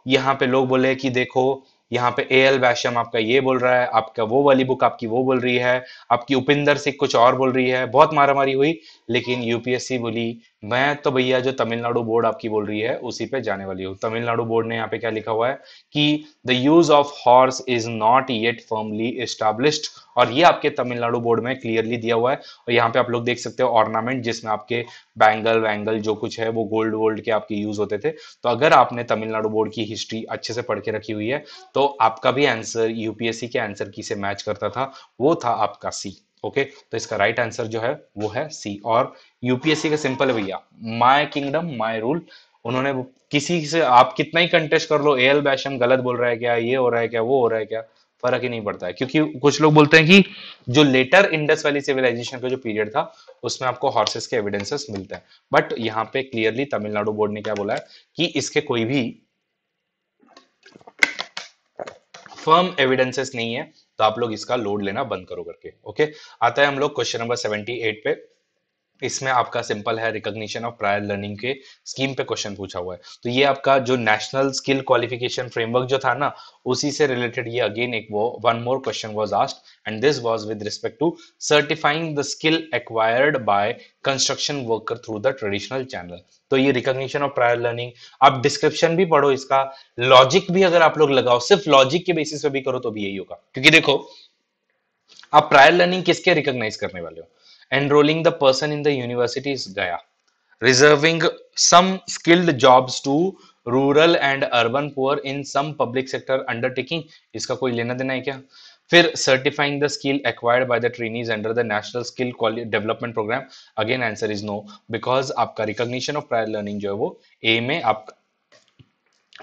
यहाँ पे लोग बोले कि देखो यहाँ पे ए एल वैश्यम आपका ये बोल रहा है आपका वो वाली बुक आपकी वो बोल रही है आपकी उपिंदर सिंह कुछ और बोल रही है बहुत मारामारी हुई लेकिन यूपीएससी बोली मैं तो भैया जो तमिलनाडु बोर्ड आपकी बोल रही है उसी पे जाने वाली हूँ तमिलनाडु बोर्ड ने यहाँ पे क्या लिखा हुआ है कि the use of horse is not yet firmly established और ये आपके तमिलनाडु बोर्ड में क्लियरली दिया हुआ है और यहाँ पे आप लोग देख सकते हो ऑर्नामेंट जिसमें आपके बैंगल वैंगल जो कुछ है वो गोल्ड वोल्ड के आपके यूज होते थे तो अगर आपने तमिलनाडु बोर्ड की हिस्ट्री अच्छे से पढ़ के रखी हुई है तो आपका भी आंसर यूपीएससी के आंसर की से मैच करता था वो था आपका सी ओके तो इसका राइट आंसर जो है वो है सी और यूपीएससी का सिंपल भैया माय किंगडम माय रूल उन्होंने किसी से आप कितना ही कंटेस्ट कर लो ए एल बैशम गलत बोल रहा है क्या ये हो रहा है क्या वो हो रहा है क्या फर्क ही नहीं पड़ता है क्योंकि कुछ लोग बोलते हैं कि जो लेटर इंडस वैली सिविलाइजेशन का जो पीरियड था उसमें आपको हॉर्सेस के एविडेंसेस मिलते हैं बट यहाँ पे क्लियरली तमिलनाडु बोर्ड ने क्या बोला है कि इसके कोई भी फर्म एविडेंसेस नहीं है तो आप लोग इसका लोड लेना बंद करो करके ओके आता है हम लोग क्वेश्चन नंबर सेवेंटी एट पे इसमें आपका सिंपल है रिकॉग्निशन ऑफ प्रायर लर्निंग के स्कीम पे क्वेश्चन पूछा हुआ है तो ये आपका जो नेशनल स्किल क्वालिफिकेशन फ्रेमवर्क जो था ना उसी से रिलेटेड ये अगेन एक वो one more question was asked and this was with respect to certifying the skill acquired by construction worker through the traditional channel तो ये रिकॉग्निशन ऑफ प्रायर लर्निंग आप डिस्क्रिप्शन भी पढ़ो इसका लॉजिक भी अगर आप लोग लगाओ सिर्फ लॉजिक के बेसिस पे भी करो तो भी यही होगा क्योंकि देखो आप प्रायर लर्निंग किसके रिकॉग्नाइज करने वाले हो enrolling the person in the university is Gaya, reserving some skilled jobs to rural and urban poor in some public sector undertaking iska koi lena dena hai kya फिर certifying the skill acquired by the trainees under the national skill development programme again answer is no because आपका recognition of prior learning जो है वो ए में आप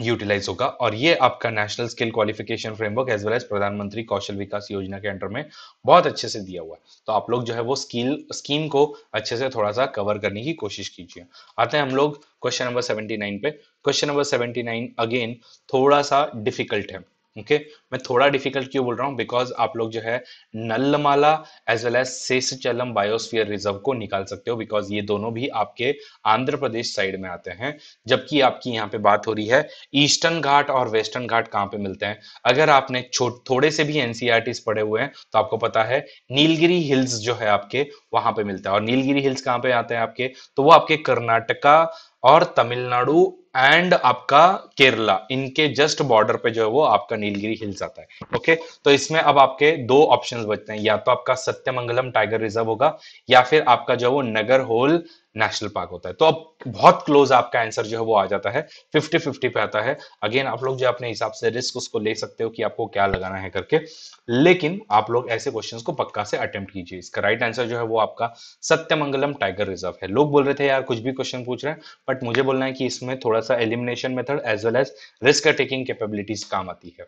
utilise होगा और ये आपका national skill qualification framework as well as Pradhan Mantri Kaushal विकास योजना के अंडर में बहुत अच्छे से दिया हुआ है तो आप लोग जो है वो स्किल स्कीम को अच्छे से थोड़ा सा कवर करने की कोशिश कीजिए आते हैं हम लोग क्वेश्चन नंबर सेवेंटी नाइन पे question number seventy nine again थोड़ा सा डिफिकल्ट है ओके मैं थोड़ा डिफिकल्ट क्यों बोल रहा हूँ बिकॉज आप लोग जो है Nallamala as well as Seshachalam biosphere reserve को निकाल सकते हो बिकॉज ये दोनों भी आपके आंध्र प्रदेश साइड में आते हैं जबकि आपकी यहाँ पे बात हो रही है ईस्टर्न घाट और वेस्टर्न घाट कहाँ पे मिलते हैं अगर आपने थोड़े से भी एनसीआर e पढ़े हुए हैं तो आपको पता है नीलगिरी हिल्स जो है आपके वहां पे मिलता है और नीलगिरी हिल्स कहाँ पे आते हैं आपके तो वो आपके कर्नाटका और तमिलनाडु एंड आपका केरला इनके जस्ट बॉर्डर पे जो है वो आपका नीलगिरी हिल्स आता है ओके okay? तो इसमें अब आपके दो ऑप्शंस बचते हैं या तो आपका सत्यमंगलम टाइगर रिजर्व होगा या फिर आपका जो है वो नगर होल नेशनल पार्क होता है तो अब बहुत क्लोज आपका आंसर जो है वो आ जाता है फिफ्टी फिफ्टी पे आता है अगेन आप लोग जो अपने हिसाब से रिस्क उसको ले सकते हो कि आपको क्या लगाना है करके लेकिन आप लोग ऐसे क्वेश्चन को पक्का से अटेम्प्ट कीजिए इसका राइट आंसर जो है वो आपका सत्यमंगलम टाइगर रिजर्व है लोग बोल रहे थे यार कुछ भी क्वेश्चन पूछ रहे हैं बट मुझे बोलना है कि इसमें थोड़ा सा elimination method as well as risk taking capabilities काम आती है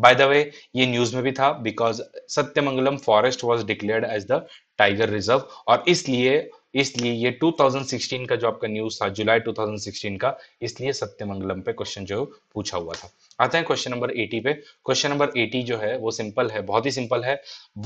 बाय द वे ये न्यूज में भी था because Sathyamangalam forest was declared as the tiger reserve और इसलिए इसलिए ये 2016 का जो आपका न्यूज था जुलाई 2016 का इसलिए सत्यमंगलम पे क्वेश्चन जो पूछा हुआ था आते हैं क्वेश्चन नंबर 80 पे क्वेश्चन नंबर 80 जो है वो सिंपल है बहुत ही सिंपल है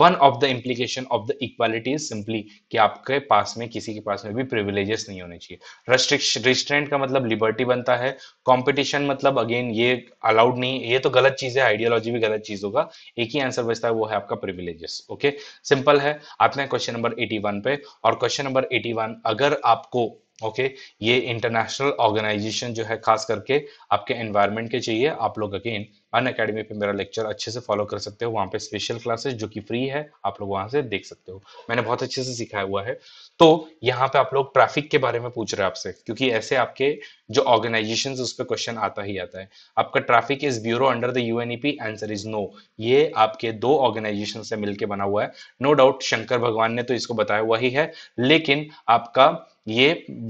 one of the implication of the equality is simply कि आपके पास में किसी के पास में भी प्रिविलेजेस नहीं होने चाहिए रेस्ट्रिक्शन रिस्ट्रेंट का मतलब लिबर्टी बनता है कॉम्पिटिशन मतलब अगेन ये अलाउड नहीं ये तो गलत चीज है आइडियोलॉजी भी गलत चीज होगा एक ही आंसर बचता है वो है आपका प्रिविलेजेस ओके सिंपल है आते हैं क्वेश्चन नंबर एटी पे और क्वेश्चन नंबर एटी अगर आपको ओके okay? ये इंटरनेशनल ऑर्गेनाइजेशन जो है खास करके आपके एनवायरनमेंट के चाहिए आप लोग अगेन अन अकेडमी पे मेरा लेक्चर अच्छे से फॉलो कर सकते हो वहाँ पे स्पेशल क्लासेस जो कि फ्री है आप लोग वहाँ से देख सकते हो मैंने बहुत अच्छे से सिखाया हुआ है तो यहाँ पे आप लोग ट्रैफिक के बारे में पूछ रहे हैं आपसे क्योंकि ऐसे आपके जो ऑर्गेनाइजेशन उस पर क्वेश्चन आता ही आता है आपका traffic is bureau under the UNEP answer is no ये आपके दो ऑर्गेनाइजेशन से मिलकर बना हुआ है नो डाउट शंकर भगवान ने तो इसको बताया हुआ ही है लेकिन आपका ये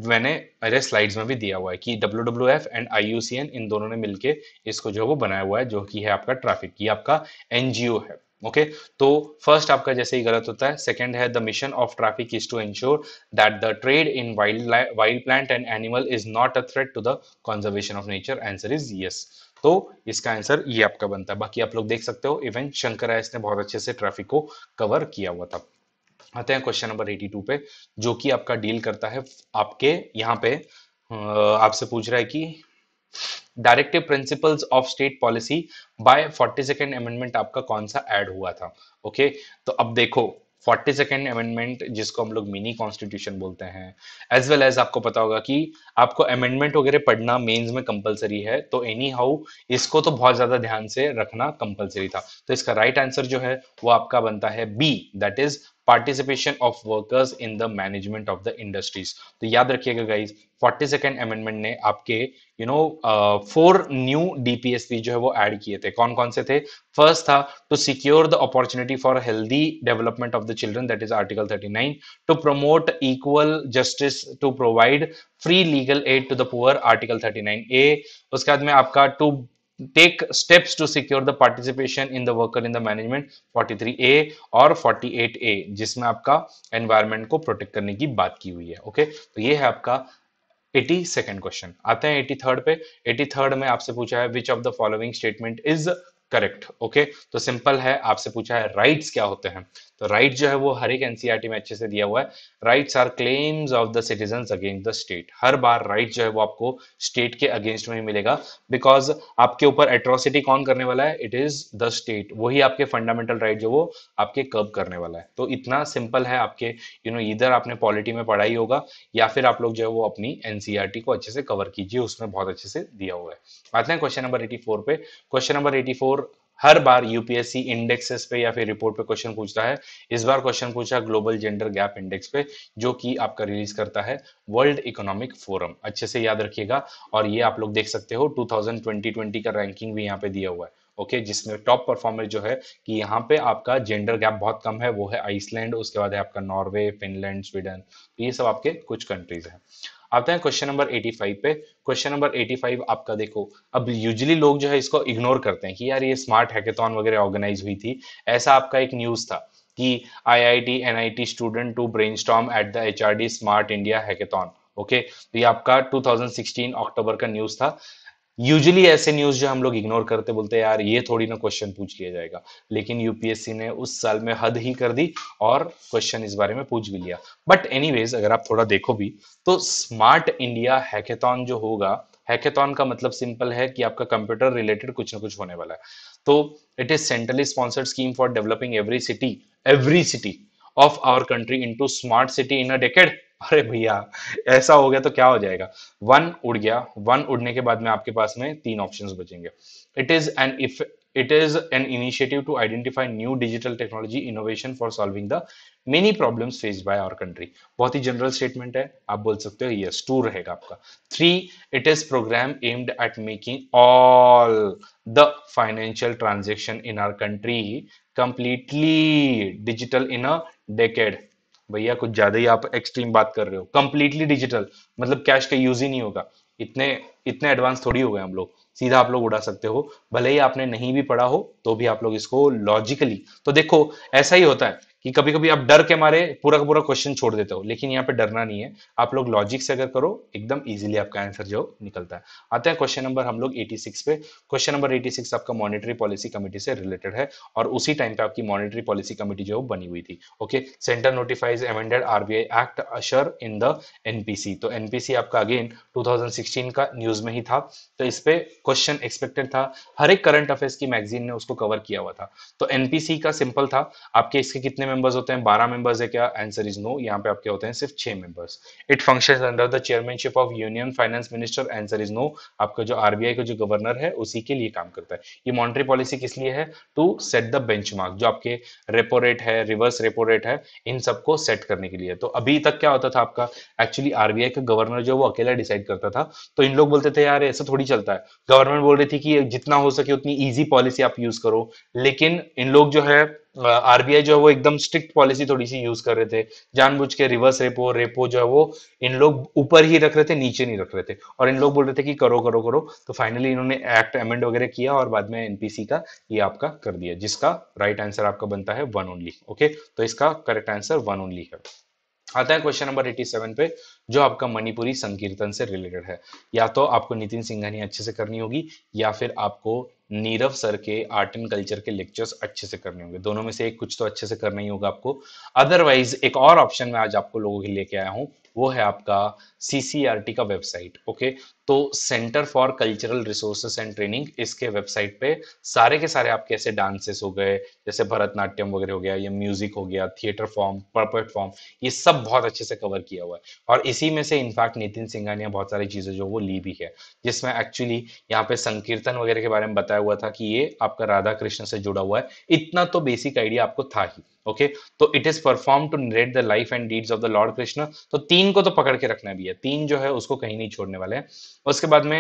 मैंने अरे स्लाइड्स में भी दिया हुआ है कि W W F and I U C N इन दोनों ने मिलकर इसको जो है वो बनाया हुआ है जो कि है आपका ट्रैफिक ये आपका एनजीओ है ओके तो फर्स्ट आपका जैसे ही गलत होता है सेकंड है the mission of traffic is to ensure that the trade in wild wild plant and animal is not a threat to the conservation of nature answer is yes तो इसका answer ये आपका बनता है बाकी आप लोग देख सकते हो इवन शंकर ने बहुत अच्छे से ट्रैफिक को कवर किया हुआ था आते हैं क्वेश्चन नंबर 82 पे जो कि आपका डील करता है आपके यहाँ पे आपसे पूछ रहा है कि directive principles of state policy by second amendment आपका कौन सा ऐड हुआ था ओके okay? तो अब देखो फोर्टी सेकेंड अमेंडमेंट जिसको हम लोग मिनी कॉन्स्टिट्यूशन बोलते हैं एज वेल एज आपको पता होगा कि आपको अमेंडमेंट वगैरह पढ़ना मेंस में कंपलसरी है तो एनी हाउ इसको तो बहुत ज्यादा ध्यान से रखना कंपलसरी था तो इसका राइट right आंसर जो है वो आपका बनता है B that is participation of workers in the management of the industries तो याद रखिएगा गाइज फोर्टी सेकेंड अमेंडमेंट ने आपके you know four new DPSC जो है वो एड किए थे कौन कौन से थे फर्स्ट था to secure the opportunity for healthy development of the children that is article thirty nine to promote equal justice to provide free legal aid to the poor article thirty nine A उसके बाद में आपका to take steps to secure the participation in the worker in the management 43A और 48A जिसमें आपका environment को protect करने की बात की हुई है ओके तो ये है आपका 82nd क्वेश्चन आते हैं 83rd पे 83rd में आपसे पूछा है which of the following statement is correct okay तो सिंपल है आपसे पूछा है राइट्स क्या होते हैं तो राइट जो है वो हर एक एनसीईआरटी e में अच्छे से दिया हुआ है rights are claims of the citizen against the state हर बार राइट right जो है वो आपको स्टेट के अगेंस्ट में ही मिलेगा बिकॉज आपके ऊपर एट्रोसिटी कौन करने वाला है इट इज द स्टेट वही आपके फंडामेंटल राइट right जो वो आपके कब करने वाला है तो इतना सिंपल है आपके यू नो इधर आपने पॉलिटी में पढ़ाई होगा या फिर आप लोग जो है वो अपनी एनसीआरटी e को अच्छे से कवर कीजिए उसमें बहुत अच्छे से दिया हुआ है आते हैं क्वेश्चन नंबर एटी फोर पे क्वेश्चन नंबर एटी फोर हर बार यूपीएससी इंडेक्सेस पे या फिर रिपोर्ट पे क्वेश्चन पूछता है इस बार क्वेश्चन पूछा ग्लोबल जेंडर गैप इंडेक्स पे जो कि आपका रिलीज करता है वर्ल्ड इकोनॉमिक फोरम अच्छे से याद रखिएगा और ये आप लोग देख सकते हो 2020-20 का रैंकिंग भी यहाँ पे दिया हुआ है ओके okay, जिसमें टॉप परफॉर्मर जो है कि यहाँ पे आपका जेंडर गैप बहुत कम है वो है आइसलैंड उसके बाद है आपका नॉर्वे फिनलैंड स्वीडन ये सब आपके कुछ कंट्रीज हैं आते हैं क्वेश्चन नंबर 85 पे क्वेश्चन नंबर 85 आपका देखो अब यूजली लोग जो है इसको इग्नोर करते हैं कि यार ये स्मार्ट हैकेथन वगैरह ऑर्गेनाइज हुई थी ऐसा आपका एक न्यूज था कि IIT NIT student to brain at the HRD smart India hackathon okay तो ये आपका 2016 अक्टूबर का न्यूज था यूजली ऐसे न्यूज जो हम लोग इग्नोर करते बोलते यार ये थोड़ी ना क्वेश्चन पूछ लिया जाएगा लेकिन यूपीएससी ने उस साल में हद ही कर दी और क्वेश्चन इस बारे में पूछ भी लिया बट एनी अगर आप थोड़ा देखो भी तो स्मार्ट इंडिया हैकेथन जो होगा हैकेथॉन का मतलब सिंपल है कि आपका कंप्यूटर रिलेटेड कुछ ना कुछ होने वाला है तो it is centrally sponsored scheme for developing every city every city of our country to smart city in a decade अरे भैया ऐसा हो गया तो क्या हो जाएगा वन उड़ गया वन उड़ने के बाद में आपके पास में तीन ऑप्शन बचेंगे it is an if it is an initiative to identify new digital technology innovation for solving the many problems faced by our country बहुत ही जनरल स्टेटमेंट है आप बोल सकते हो यस टू रहेगा आपका three it is programme aimed at making all the financial transaction in our country completely digital in a decade भैया कुछ ज्यादा ही आप एक्सट्रीम बात कर रहे हो कंप्लीटली डिजिटल मतलब कैश का यूज ही नहीं होगा इतने इतने एडवांस थोड़ी हो गए हम लोग सीधा आप लोग उड़ा सकते हो भले ही आपने नहीं भी पढ़ा हो तो भी आप लोग इसको लॉजिकली तो देखो ऐसा ही होता है कि कभी कभी आप डर के मारे पूरा का पूरा क्वेश्चन छोड़ देते हो लेकिन यहाँ पे डरना नहीं है आप लोग लॉजिक से अगर करो एकदम इजीली आपका आंसर जो निकलता है आते हैं क्वेश्चन नंबर हम लोग 86 पे क्वेश्चन नंबर 86 आपका मॉनेटरी पॉलिसी कमेटी से रिलेटेड है और उसी टाइम पे आपकी मॉनिटरी पॉलिसी कमेटी जो बनी हुई थी okay centre notifies amended RBI act usher in the NPC तो एनपीसी आपका अगेन टू का न्यूज में ही था तो इस पे क्वेश्चन एक्सपेक्टेड था हर एक करंट अफेयर्स की मैगजीन ने उसको कवर किया हुआ था तो एनपीसी का सिंपल था आपके इसके कितने मेंबर्स होते हैं बारह मेंबर्स है क्या आंसर इज नो यहाँ पे आपके होते हैं सिर्फ छह members it function under the chairmanship of union finance minister answer is no आपका जो आरबीआई का जो गवर्नर है उसी के लिए काम करता है ये मॉनिटरी पॉलिसी किस लिए है टू सेट द बेंच जो आपके रेपो रेट है रिवर्स रेपो रेट है इन सबको सेट करने के लिए तो अभी तक क्या होता था आपका एक्चुअली आरबीआई का गवर्नर जो वो अकेला डिसाइड करता था तो इन लोग बोलते थे यार ऐसा थोड़ी चलता है गवर्नमेंट बोल रही थी कि जितना हो सके उतनी ईजी पॉलिसी आप यूज करो लेकिन इन लोग जो है आरबीआई जो है वो एकदम स्ट्रिक्ट पॉलिसी थोड़ी सी यूज कर रहे थे जानबूझ के रिवर्स रेपो रेपो जो है वो इन लोग ऊपर ही रख रहे थे नीचे नहीं रख रहे थे और इन लोग बोल रहे थे कि करो करो करो तो फाइनली इन्होंने एक्ट अमेंड वगैरह किया और बाद में एनपीसी का ये आपका कर दिया जिसका राइट right आंसर आपका बनता है वन ओनली ओके तो इसका करेक्ट आंसर वन ओनली है आता है क्वेश्चन नंबर एटी सेवन पे जो आपका मणिपुरी संकीर्तन से रिलेटेड है या तो आपको नितिन सिंघानी अच्छे से करनी होगी या फिर आपको नीरव सर के आर्ट एंड कल्चर के लेक्चर्स अच्छे से करने होंगे दोनों में से एक कुछ तो अच्छे से करना ही होगा आपको अदरवाइज एक और ऑप्शन में आज आपको लोगों के लेके आया हूँ वो है आपका सीसीआरटी का वेबसाइट ओके तो centre for cultural resources and training इसके वेबसाइट पे सारे के सारे आपके ऐसे डांसेस हो गए जैसे भरतनाट्यम वगैरह हो गया या म्यूजिक हो गया थिएटर फॉर्म परफेक्ट फॉर्म ये सब बहुत अच्छे से कवर किया हुआ है और इसी में से इनफैक्ट नितिन सिंघानिया बहुत सारी चीज़ें जो वो ली भी है जिसमें एक्चुअली यहाँ पे संकीर्तन वगैरह के बारे में बताया हुआ था कि ये आपका राधा कृष्ण से जुड़ा हुआ है इतना तो बेसिक आइडिया आपको था ही ओके तो it is perform to narrate the life and deeds of the lord Krishna तो तीन को तो पकड़ के रखना भी है तीन जो है उसको कहीं नहीं छोड़ने वाले हैं उसके बाद में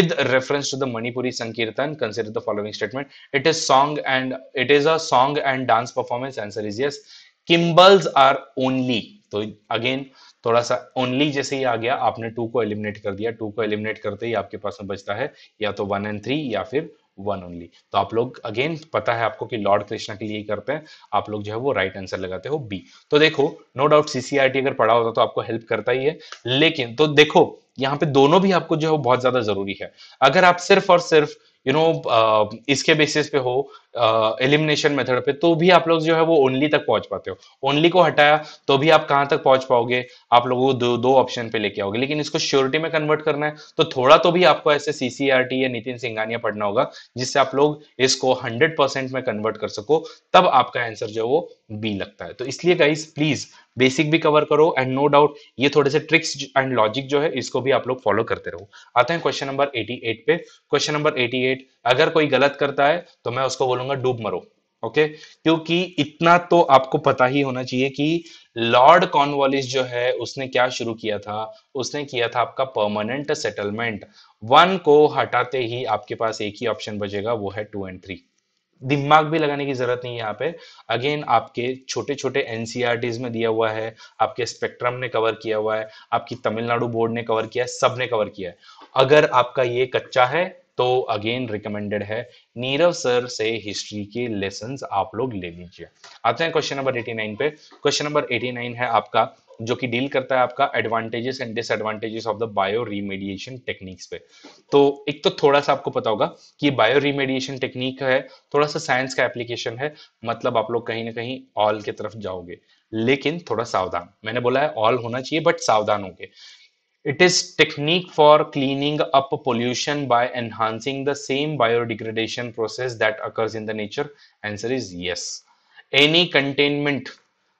with reference to the Manipuri Sankirtan consider the following statement it is song and it is a song and dance performance answer is yes cymbals are only तो अगेन थोड़ा सा ओनली जैसे ही आ गया आपने टू को एलिमिनेट कर दिया टू को एलिमिनेट करते ही आपके पास में बचता है या तो वन एंड थ्री या फिर वन ओनली तो आप लोग अगेन पता है आपको कि लॉर्ड कृष्णा के लिए ही करते हैं आप लोग जो है वो राइट आंसर लगाते हो बी तो देखो नो डाउट सीसीआरटी अगर पढ़ा होता तो आपको हेल्प करता ही है लेकिन तो देखो यहाँ पे दोनों भी आपको जो है वो बहुत ज्यादा जरूरी है अगर आप सिर्फ और सिर्फ यू you नो know, इसके बेसिस पे हो एलिमिनेशन uh, मेथड पे तो भी आप लोग जो है वो ओनली तक पहुंच पाते हो ओनली को हटाया तो भी आप कहां तक पहुंच पाओगे आप लोगों को दो दो ऑप्शन पे लेके आओगे लेकिन इसको श्योरिटी में कन्वर्ट करना है तो थोड़ा तो भी आपको ऐसे सीसीआरटी या नितिन सिंघानिया पढ़ना होगा जिससे आप लोग इसको हंड्रेड परसेंट में कन्वर्ट कर सको तब आपका आंसर जो है वो बी लगता है तो इसलिए गाइज प्लीज बेसिक भी कवर करो एंड नो डाउट ये थोड़े से ट्रिक्स एंड लॉजिक जो है इसको भी आप लोग फॉलो करते रहो आते हैं क्वेश्चन नंबर एटी एट पे क्वेश्चन नंबर एटी एट अगर कोई गलत करता है तो मैं उसको बोलूंगा डूब मरो ओके okay? क्योंकि इतना तो आपको पता ही होना चाहिए कि लॉर्ड कॉर्नवालिस जो है उसने क्या शुरू किया था उसने किया था आपका परमानेंट सेटलमेंट वन को हटाते ही आपके पास एक ही ऑप्शन बचेगा वो है टू एंड थ्री दिमाग भी लगाने की जरूरत नहीं है यहाँ पे अगेन आपके छोटे छोटे एनसीआर में दिया हुआ है आपके स्पेक्ट्रम ने कवर किया हुआ है आपकी तमिलनाडु बोर्ड ने कवर किया है सब ने कवर किया है अगर आपका ये कच्चा है तो अगेन रिकमेंडेड है नीरव सर से हिस्ट्री के लेसन आप लोग ले लीजिए आते हैं क्वेश्चन नंबर एटी नाइन पे क्वेश्चन नंबर एटी नाइन है आपका जो कि डील करता है आपका advantages and disadvantages of the bioremediation techniques पे तो एक तो थोड़ा सा आपको पता होगा कि बायो रिमेडिएशन टेक्निक है थोड़ा सा साइंस का एप्लीकेशन है मतलब आप लोग कहीं ना कहीं ऑल की तरफ जाओगे लेकिन थोड़ा सावधान मैंने बोला है ऑल होना चाहिए बट सावधान होंगे It is technique for cleaning up pollution by enhancing the same biodegradation process that occurs in the nature. Answer is yes. Any containment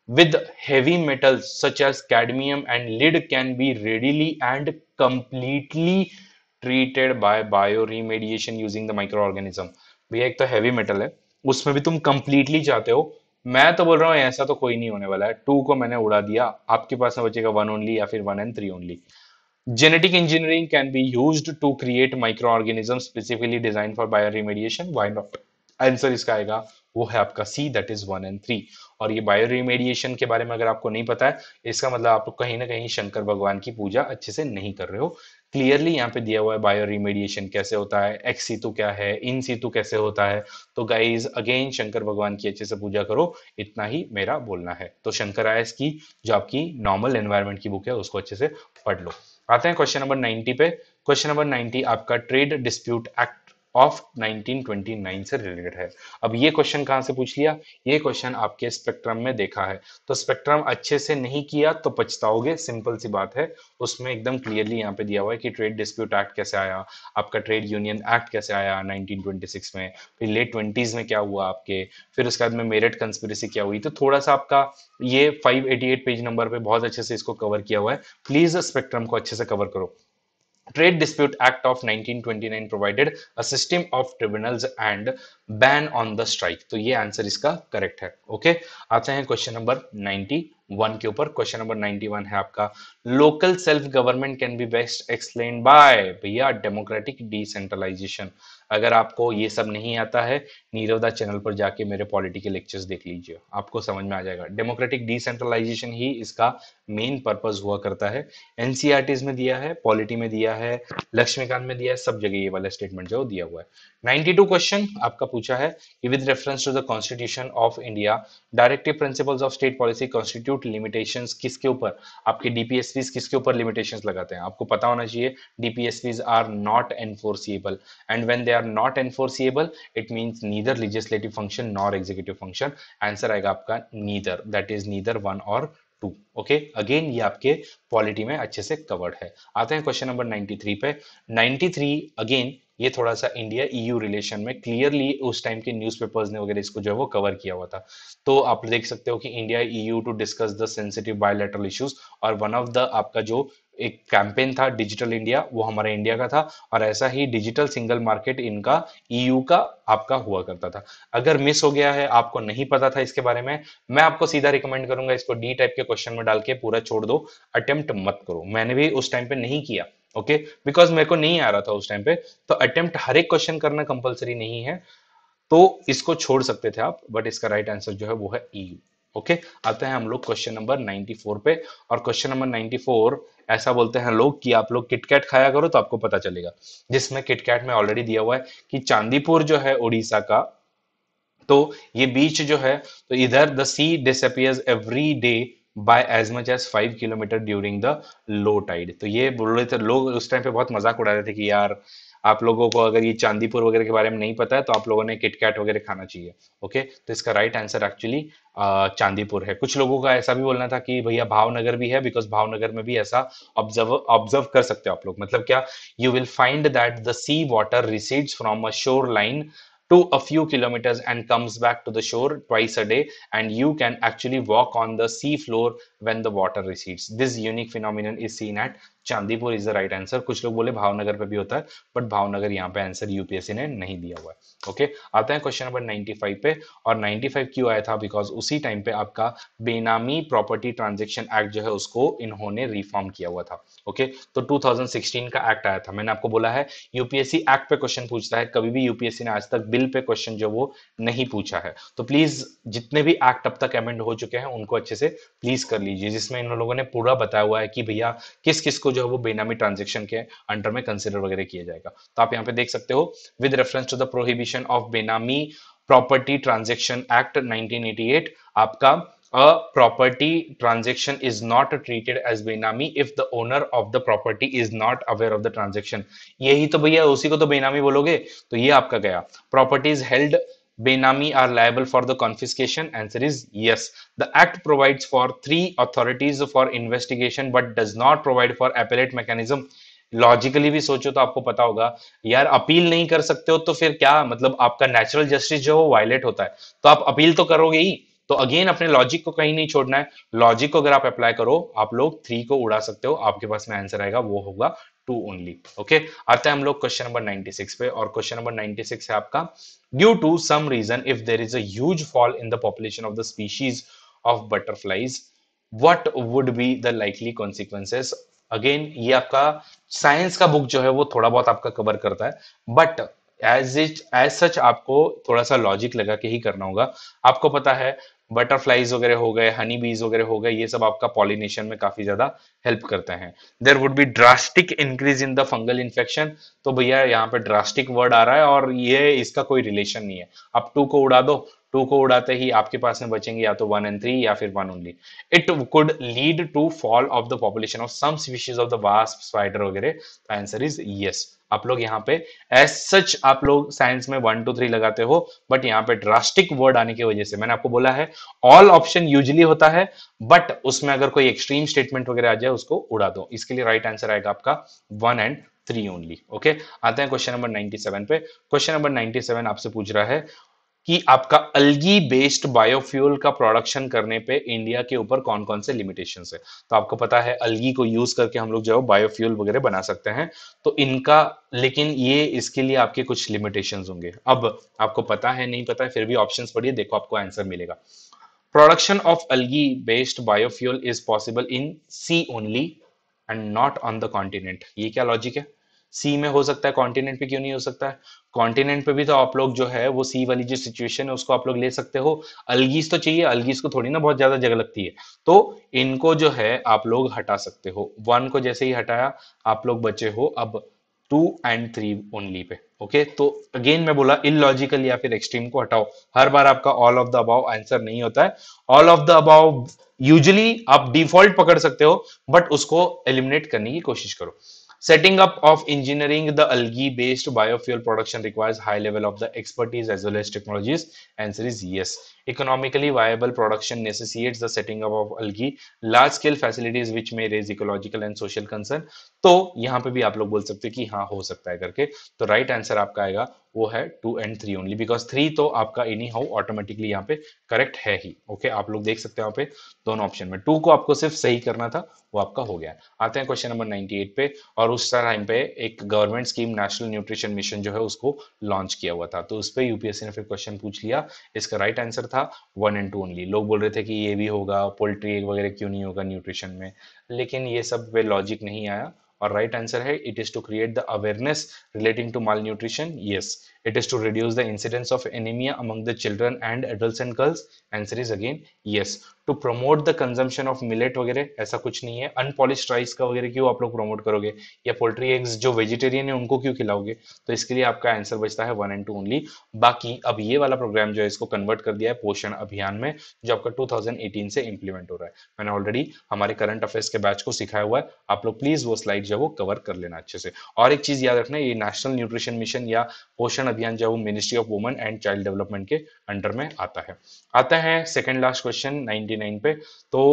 with heavy metals such as cadmium and lead can be readily and completely treated by bioremediation using the microorganism. भैया एक तो heavy metal है उसमें भी तुम completely चाहते हो मैं तो बोल रहा हूँ ऐसा तो कोई नहीं होने वाला है टू को मैंने उड़ा दिया आपके पास में बचेगा वन ओनली या फिर one and three only Genetic engineering can be used to create microorganisms specifically designed for bioremediation. Why not? Answer इसका आएगा वो है आपका C that is one and three और ये बायो रिमेडिएशन के बारे में अगर आपको नहीं पता है इसका मतलब आप कहीं ना कहीं शंकर भगवान की पूजा अच्छे से नहीं कर रहे हो क्लियरली यहाँ पे दिया हुआ है बायो रिमेडिएशन कैसे होता है एक्स सीतु तो क्या है इन सीतु तो कैसे होता है तो गाइज अगेन शंकर भगवान की अच्छे से पूजा करो इतना ही मेरा बोलना है तो शंकर आयस की जो आपकी नॉर्मल एनवायरमेंट की बुक है उसको अच्छे से पढ़ लो आते हैं क्वेश्चन नंबर 90 पे क्वेश्चन नंबर 90 आपका ट्रेड डिस्प्यूट एक्ट ऑफ 1929 से रिलेटेड है अब ये क्वेश्चन कहाँ से पूछ लिया ये क्वेश्चन आपके स्पेक्ट्रम में देखा है तो स्पेक्ट्रम अच्छे से नहीं किया तो पछताओगे सिंपल सी बात है उसमें एकदम क्लियरली यहाँ पे दिया हुआ है कि ट्रेड डिस्प्यूट एक्ट कैसे आया आपका ट्रेड यूनियन एक्ट कैसे आया 1926 में फिर लेट ट्वेंटीज में क्या हुआ आपके फिर उसके बाद में मेरिट कंस्पिरसी क्या हुई तो थोड़ा सा आपका ये फाइव पेज नंबर पे बहुत अच्छे से इसको कवर किया हुआ है प्लीज स्पेक्ट्रम को अच्छे से कवर करो Trade Dispute Act of 1929 provided a system of tribunals and ban on the strike तो ये आंसर इसका करेक्ट है ओके okay? आते हैं क्वेश्चन नंबर 91 के ऊपर क्वेश्चन नंबर 91 है आपका local self government can be best explain by भैया डेमोक्रेटिक डिसेंट्रलाइजेशन अगर आपको ये सब नहीं आता है नीरव दास चैनल पर जाके मेरे पॉलिटिकल लेक्चर्स देख लीजिए आपको समझ में आ जाएगा डेमोक्रेटिक डिसेंट्रलाइजेशन ही इसका मेन पर्पज हुआ करता है एनसीआरटीज e में दिया है पॉलिटी में दिया है लक्ष्मीकांत में दिया है सब जगह ये वाला स्टेटमेंट जो दिया हुआ है टू क्वेश्चन आपका पूछा है कि with reference to the constitution of India directive principles of state policy constitute limitation किसके ऊपर आपके डीपीएसपीज किसके ऊपर लिमिटेशन लगाते हैं आपको पता होना चाहिए DPSPs are not enforceable and when they are not enforceable it means neither legislative function nor executive function answer आएगा आपका neither that is neither one और टू ओके अगेन ये आपके पॉलिटी में अच्छे से कवर्ड है आते हैं क्वेश्चन नंबर 93 पे 93 अगेन ये थोड़ा सा इंडिया ईयू रिलेशन में क्लियरली उस टाइम के न्यूज़पेपर्स ने वगैरह इसको जो है वो कवर किया हुआ था तो आप देख सकते हो कि India EU to discuss the sensitive bilateral issues और वन ऑफ द आपका जो एक कैंपेन था डिजिटल इंडिया वो हमारे इंडिया का था और ऐसा ही डिजिटल सिंगल मार्केट इनका ईयू e का आपका हुआ करता था अगर मिस हो गया है आपको नहीं पता था इसके बारे में मैं आपको सीधा रिकमेंड करूंगा इसको डी टाइप के क्वेश्चन में डाल के पूरा छोड़ दो अटेम्प्ट मत करो मैंने भी उस टाइम पे नहीं किया ओके बिकॉज मेरे को नहीं आ रहा था उस टाइम पे तो अटेम्प्ट हर एक क्वेश्चन करना कंपलसरी नहीं है तो इसको छोड़ सकते थे आप बट इसका राइट right आंसर जो है वो है ईयू e ओके आते हैं हम लोग क्वेश्चन नंबर 94 पे और क्वेश्चन नंबर 94 ऐसा बोलते हैं लोग कि आप लोग किटकैट खाया करो तो आपको पता चलेगा जिसमें किटकैट में ऑलरेडी दिया हुआ है कि चांदीपुर जो है उड़ीसा का तो ये बीच जो है तो इधर the sea disappears every day by as much as five kilometre during the low tide तो ये बोल रहे थे लोग उस टाइम पे बहुत मजाक उड़ा रहे थे कि यार आप लोगों को अगर ये चांदीपुर वगैरह के बारे में नहीं पता है तो आप लोगों ने किटकैट वगैरह खाना चाहिए ओके तो इसका राइट आंसर एक्चुअली चांदीपुर है कुछ लोगों का ऐसा भी बोलना था कि भैया भावनगर भी है बिकॉज भावनगर में भी ऐसा ऑब्जर्व ऑब्जर्व कर सकते हो आप लोग मतलब क्या you will find that the sea water recedes from a shore line to a few kilometers and comes back to the shore twice a day and you can actually walk on the sea floor when the water recedes this unique phenomenon is seen at Chandipur is the right answer कुछ लोग बोले भावनगर पे भी होता है but Bhavnagar यहाँ पे answer UPSC ने नहीं दिया हुआ है ओके आते हैं क्वेश्चन नंबर 95 पे और 95 क्यों आया था बिकॉज उसी टाइम पे आपका बेनामी प्रॉपर्टी ट्रांजेक्शन एक्ट जो है उसको इन्होंने रिफॉर्म किया हुआ था ओके तो 2016 का एक्ट आया था मैंने आपको बोला है यूपीएससी एक्ट पे क्वेश्चन पूछता है कभी भी यूपीएससी ने आज तक बिल पे क्वेश्चन जो वो नहीं पूछा है तो प्लीज जितने भी एक्ट अब तक अमेंड हो चुके हैं उनको अच्छे से प्लीज कर लीजिए जिसमें इन लोगों ने पूरा बताया हुआ है कि भैया किस किस को जो है वो बेनामी ट्रांजेक्शन के अंडर में कंसिडर वगैरह किया जाएगा तो आप यहाँ पे देख सकते हो with reference to the prohibition of benami property transaction act 1988 आपका a property transaction is not treated as benami if the owner of the property is not aware of the transaction यही तो भैया उसी को तो बेनामी बोलोगे तो ये आपका गया property is held Benami are liable for the confiscation? Answer is yes. The act provides for three authorities for investigation but does not provide for appellate mechanism. Logically भी सोचो तो आपको पता होगा यार अपील नहीं कर सकते हो तो फिर क्या मतलब आपका नेचुरल जस्टिस जो है वायलेट होता है तो आप अपील तो करोगे ही तो अगेन अपने लॉजिक को कहीं नहीं छोड़ना है लॉजिक को अगर आप अप्लाई करो आप लोग थ्री को उड़ा सकते हो आपके पास में आंसर आएगा वो होगा टू ओनली ओके आते हैं हम लोग क्वेश्चन नंबर 96 पे और क्वेश्चन नंबर 96 है आपका due to some reason if there is a fall in the population of the species of butterflies what would be the likely consequences again ये आपका साइंस का बुक जो है वो थोड़ा बहुत आपका कवर करता है but as it as such आपको थोड़ा सा लॉजिक लगा के ही करना होगा आपको पता है बटरफ्लाईज वगैरह हो गए हनी बीज वगैरह हो गए ये सब आपका पॉलिनेशन में काफी ज्यादा हेल्प करते हैं there would be drastic increase in the fungal infection तो भैया यहाँ पे ड्रास्टिक वर्ड आ रहा है और ये इसका कोई रिलेशन नहीं है आप टू को उड़ा दो टू को उड़ाते ही आपके पास में बचेंगे या तो वन एंड थ्री या फिर one only it could lead to fall of the population of some species of the wasp spider वगैरह आंसर इज यस आप लोग यहाँ पे एज सच आप लोग साइंस में वन टू थ्री लगाते हो बट यहाँ पे ड्रास्टिक वर्ड आने की वजह से मैंने आपको बोला है ऑल ऑप्शन यूजली होता है बट उसमें अगर कोई एक्सट्रीम स्टेटमेंट वगैरह आ जाए उसको उड़ा दो इसके लिए राइट आंसर आएगा आपका one and three only okay आते हैं क्वेश्चन नंबर नाइनटी पे क्वेश्चन नंबर नाइनटी आपसे पूछ रहा है कि आपका अलगी बेस्ड बायोफ्यूल का प्रोडक्शन करने पे इंडिया के ऊपर कौन कौन से लिमिटेशन है तो आपको पता है अलगी को यूज करके हम लोग जो है बायोफ्यूल वगैरह बना सकते हैं तो इनका लेकिन ये इसके लिए आपके कुछ लिमिटेशन होंगे अब आपको पता है नहीं पता है फिर भी ऑप्शन पढ़िए देखो आपको आंसर मिलेगा production of algae based biofuel is possible in sea only and not on the continent ये क्या लॉजिक है सी में हो सकता है कॉन्टिनेंट पे क्यों नहीं हो सकता है कॉन्टिनेंट पे भी तो आप लोग जो है वो सी वाली जो सिचुएशन है उसको आप लोग ले सकते हो अलगीज तो चाहिए अलगीज को थोड़ी ना बहुत ज्यादा जगह लगती है तो इनको जो है आप लोग हटा सकते हो वन को जैसे ही हटाया आप लोग बचे हो अब टू एंड थ्री ओनली पे ओके तो अगेन मैं बोला इलॉजिकल या फिर एक्सट्रीम को हटाओ हर बार आपका all of the above answer नहीं होता है all of the above usually आप डिफॉल्ट पकड़ सकते हो बट उसको एलिमिनेट करने की कोशिश करो Setting up of engineering the algae-based biofuel production requires high level of the expertise as well as technologies. Answer is yes. Economically viable production necessitates the setting up of algae, large scale facilities which may raise ecological and social concern. तो यहाँ पे भी आप लोग बोल सकते हैं कि हाँ हो सकता है करके तो राइट right आंसर आपका आएगा वो है two and three only because three तो आपका एनी हाउ ऑटोमेटिकली यहाँ पे करेक्ट है ही ओके okay? आप लोग देख सकते हैं यहाँ पे दोनों ऑप्शन में टू को आपको सिर्फ सही करना था वो आपका हो गया आते हैं क्वेश्चन नंबर एट पे और उस टाइम पे एक government scheme national nutrition mission जो है उसको लॉन्च किया हुआ था तो उस पर यूपीएससी ने फिर क्वेश्चन पूछ लिया इसका राइट right आंसर था था वन एंड टू ओनली लोग बोल रहे थे कि ये भी होगा पोल्ट्री एग वगैरह क्यों नहीं होगा न्यूट्रिशन में लेकिन ये सब पे लॉजिक नहीं आया और राइट right आंसर है it is to create the awareness relating to malnutrition yes It is to reduce the incidence of anemia among the children and adults and girls. Answer is again yes. To promote the consumption of millet वगैरह ऐसा कुछ नहीं है unpolished rice का वगैरह क्यों आप लोग promote करोगे या poultry eggs जो vegetarian है उनको क्यों खिलाओगे तो इसके लिए आपका answer बचता है one and two only बाकी अब ये वाला program जो है इसको convert कर दिया है पोषण अभियान में जो आपका 2018 से implement हो रहा है मैंने already हमारे current affairs के batch को सिखाया हुआ है आप लोग please वो slide जो है वो cover कर लेना अच्छे से और एक चीज याद रखना ये national nutrition mission या पोषण अभियान जो है वो ministry of women and child development के अंडर में आता है आता है सेकेंड लास्ट क्वेश्चन नाइनटी पे तो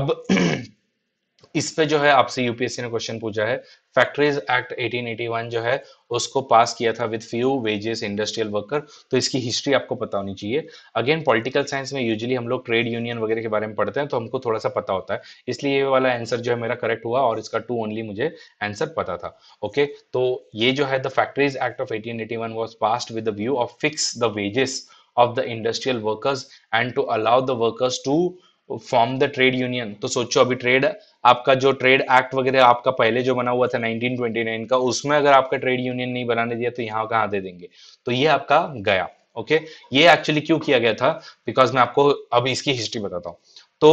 अब इस पे जो है आपसे यूपीएससी ने क्वेश्चन पूछा है फैक्ट्रीज एक्ट 1881 जो है उसको पास किया था with few wages industrial worker तो इसकी हिस्ट्री आपको पता होनी चाहिए अगेन पॉलिटिकल साइंस में यूजुअली हम लोग ट्रेड यूनियन वगैरह के बारे में पढ़ते हैं तो हमको थोड़ा सा पता होता है इसलिए ये वाला आंसर जो है मेरा करेक्ट हुआ और इसका टू ओनली मुझे आंसर पता था ओके okay? तो ये जो है the factories act of eighteen eighty one was passed with the view of fix the wages of the industrial workers and to allow the workers to form the trade union तो सोचो अभी trade आपका जो trade act वगैरह आपका पहले जो बना हुआ था 1929 का उसमें अगर आपका ट्रेड यूनियन नहीं बनाने दिया तो यहाँ कहाँ दे देंगे तो ये आपका गया ओके ये एक्चुअली क्यों किया गया था बिकॉज मैं आपको अब इसकी हिस्ट्री बताता हूँ तो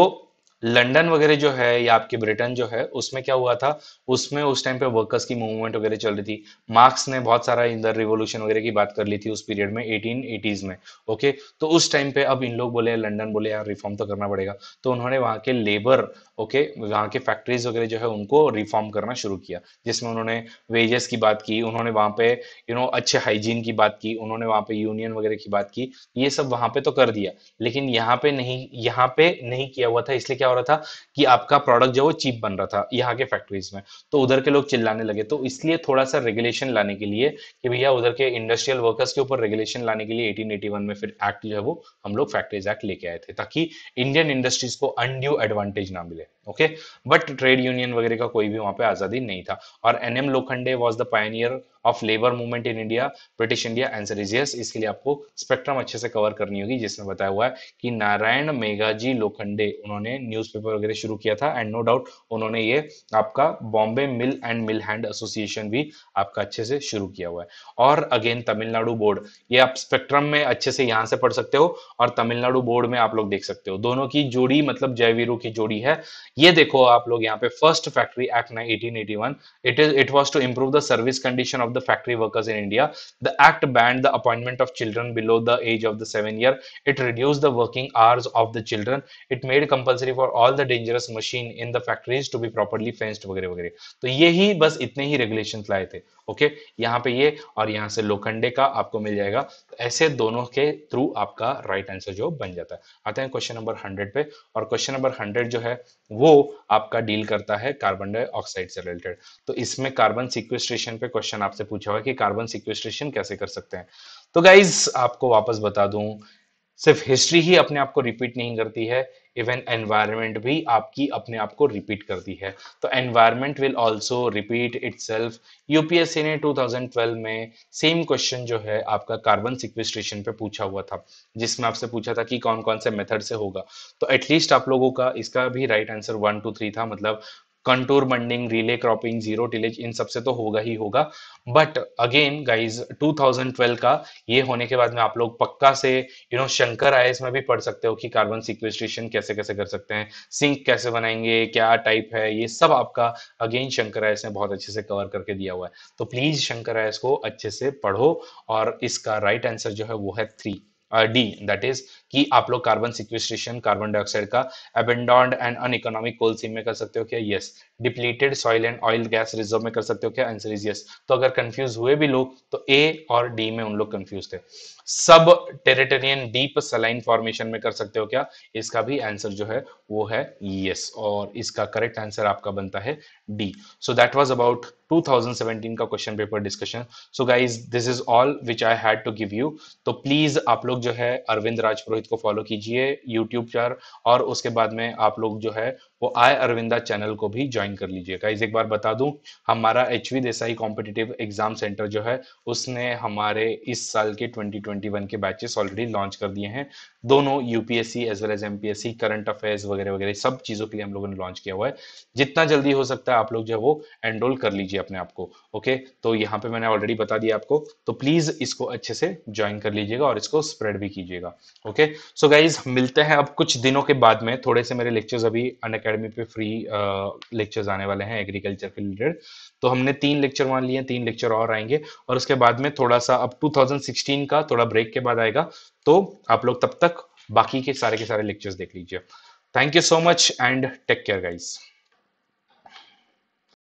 लंडन वगैरह जो है या आपके ब्रिटेन जो है उसमें क्या हुआ था उसमें उस टाइम पे वर्कर्स की मूवमेंट वगैरह चल रही थी मार्क्स ने बहुत सारा इंदर रिवोल्यूशन वगैरह की बात कर ली थी उस पीरियड में एटीन एटीज में ओके तो उस टाइम पे अब इन लोग बोले लंडन बोले यार रिफॉर्म तो करना पड़ेगा तो उन्होंने वहां के लेबर ओके वहां के फैक्ट्रीज वगैरह जो है उनको रिफॉर्म करना शुरू किया जिसमें उन्होंने वेजेस की बात की उन्होंने वहां पे यू नो अच्छे हाइजीन की बात की उन्होंने वहां पे यूनियन वगैरह की बात की ये सब वहां पे तो कर दिया लेकिन यहाँ पे नहीं यहाँ पे नहीं किया हुआ था इसलिए क्या हो रहा था कि आपका प्रोडक्ट जो है वो चीप बन रहा था यहाँ के फैक्ट्रीज में तो उधर के लोग चिल्लाने लगे तो इसलिए थोड़ा सा रेगुलेशन लाने के लिए कि भैया उधर के इंडस्ट्रियल वर्कर्स के ऊपर रेगुलेशन लाने के लिए एटीन में फिर एक्ट जो है वो हम लोग फैक्ट्रीज एक्ट लेके आए थे ताकि इंडियन इंडस्ट्रीज को अनड्यू एडवांटेज ना मिले ओके बट ट्रेड यूनियन वगैरह का कोई भी वहां पे आजादी नहीं था और N M Lokhande was the pioneer of labour movement in India British India answer is yes इसके लिए आपको स्पेक्ट्रम अच्छे से कवर करनी होगी जिसमें बताया हुआ है कि नारायण मेघाजी लोखंडे उन्होंने न्यूज़पेपर वगैरह शुरू किया था एंड नो डाउट उन्होंने ये आपका Bombay mill and mill hand association भी आपका अच्छे से शुरू किया हुआ है और अगेन तमिलनाडु बोर्ड ये आप स्पेक्ट्रम में अच्छे से यहाँ से पढ़ सकते हो और तमिलनाडु बोर्ड में आप लोग देख सकते हो दोनों की जोड़ी मतलब जयवीरू की जोड़ी है ये देखो आप लोग यहाँ पे first factory act eighteen eighty one it is it was to improve the service condition of the factory workers in India. The act banned the appointment of children below the age of the seven year. It reduced the working hours of the children. It made compulsory for all the dangerous machine in the factories to be properly fenced वगैरह वगैरह तो ये ही बस इतने ही लाए थे okay यहाँ पे ये और यहाँ से लोखंडे का आपको मिल जाएगा तो ऐसे दोनों के थ्रू आपका राइट आंसर जो बन जाता है आते हैं क्वेश्चन नंबर हंड्रेड पे और क्वेश्चन नंबर हंड्रेड जो है वो आपका डील करता है कार्बन डाइऑक्साइड से रिलेटेड तो इसमें कार्बन सिक्वेस्ट्रेशन पे क्वेश्चन आपसे पूछा हुआ कि कार्बन सिक्वेस्ट्रेशन कैसे कर सकते हैं तो गाइज आपको वापस बता दूं सिर्फ हिस्ट्री ही अपने आप को रिपीट नहीं करती है इवन एनवायरमेंट भी आपकी अपने आप को रिपीट करती है तो environment will also repeat itself UPSC ने 2012 में सेम क्वेश्चन जो है आपका कार्बन सिक्वेस्ट्रेशन पे पूछा हुआ था जिसमें आपसे पूछा था कि कौन कौन से मेथड से होगा तो एटलीस्ट आप लोगों का इसका भी right answer one two three था मतलब contour bunding relay cropping zero tillage इन सबसे तो होगा ही होगा बट अगेन गाइज 2012 का ये होने के बाद में आप लोग पक्का से you you know know, Shankar आए में भी पढ़ सकते हो कि कार्बन सिक्वेस्ट्रेशन कैसे कैसे कर सकते हैं सिंक कैसे बनाएंगे क्या टाइप है ये सब आपका अगेन शंकर आयस ने बहुत अच्छे से कवर करके दिया हुआ है तो प्लीज शंकर आयस को अच्छे से पढ़ो और इसका राइट right आंसर जो है वो है थ्री डी दैट इज कि आप लोग कार्बन सिक्वेस्ट्रेशन कार्बन डाइऑक्साइड का एबेंडॉन्ड एंड अन इकोनॉमिक कोल सीम में कर सकते हो क्या yes depleted soil and oil gas reserve में कर सकते हो क्या आंसर इज यस तो अगर कंफ्यूज हुए भी लोग तो ए और डी में उन लोग कंफ्यूज थे सब टेरिटेरियन डीप सलाइन फॉर्मेशन में कर सकते हो क्या इसका भी आंसर जो है वो है यस yes, और इसका करेक्ट आंसर आपका बनता है D so that was about 2017 का question paper discussion so guys this is all which I had to give you तो प्लीज आप लोग जो है अरविंद राज पुरोहित को फॉलो कीजिए यूट्यूब पर और उसके बाद में आप लोग जो है वो आय अरविंदा चैनल को भी ज्वाइन कर लीजिएगा इस एक बार बता दूं हमारा H V Desai competitive exam centre जो है उसने हमारे इस साल के 2021 के बैचेस ऑलरेडी लॉन्च कर दिए हैं दोनों UPSC as well as MPSC current affairs वगैरह वगैरह सब चीज़ों के लिए हम लोगों ने लॉन्च किया हुआ है जितना जल्दी हो सकता है आप लोग जो है वो एनरोल कर लीजिए अपने आप को ओके तो यहाँ पे मैंने ऑलरेडी बता दिया आपको तो प्लीज़ इसको अच्छे से ज्वाइन कर लीजिएगा और इसको स्प्रेड भी कीजिएगा ओके सो गाइज मिलते हैं अब कुछ दिनों के बाद में थोड़े से मेरे लेक्चर्स अभी अन अकेडमी पे फ्री लेक्चर्स आने वाले हैं एग्रीकल्चर के रिलेटेड तो हमने तीन लेक्चर मान लिए तीन लेक्चर और आएंगे और उसके बाद में थोड़ा सा अब 2016 का थोड़ा ब्रेक के बाद आएगा तो आप लोग तब तक बाकी के सारे के सारे लेक्चर्स देख लीजिए thank you so much and take care guys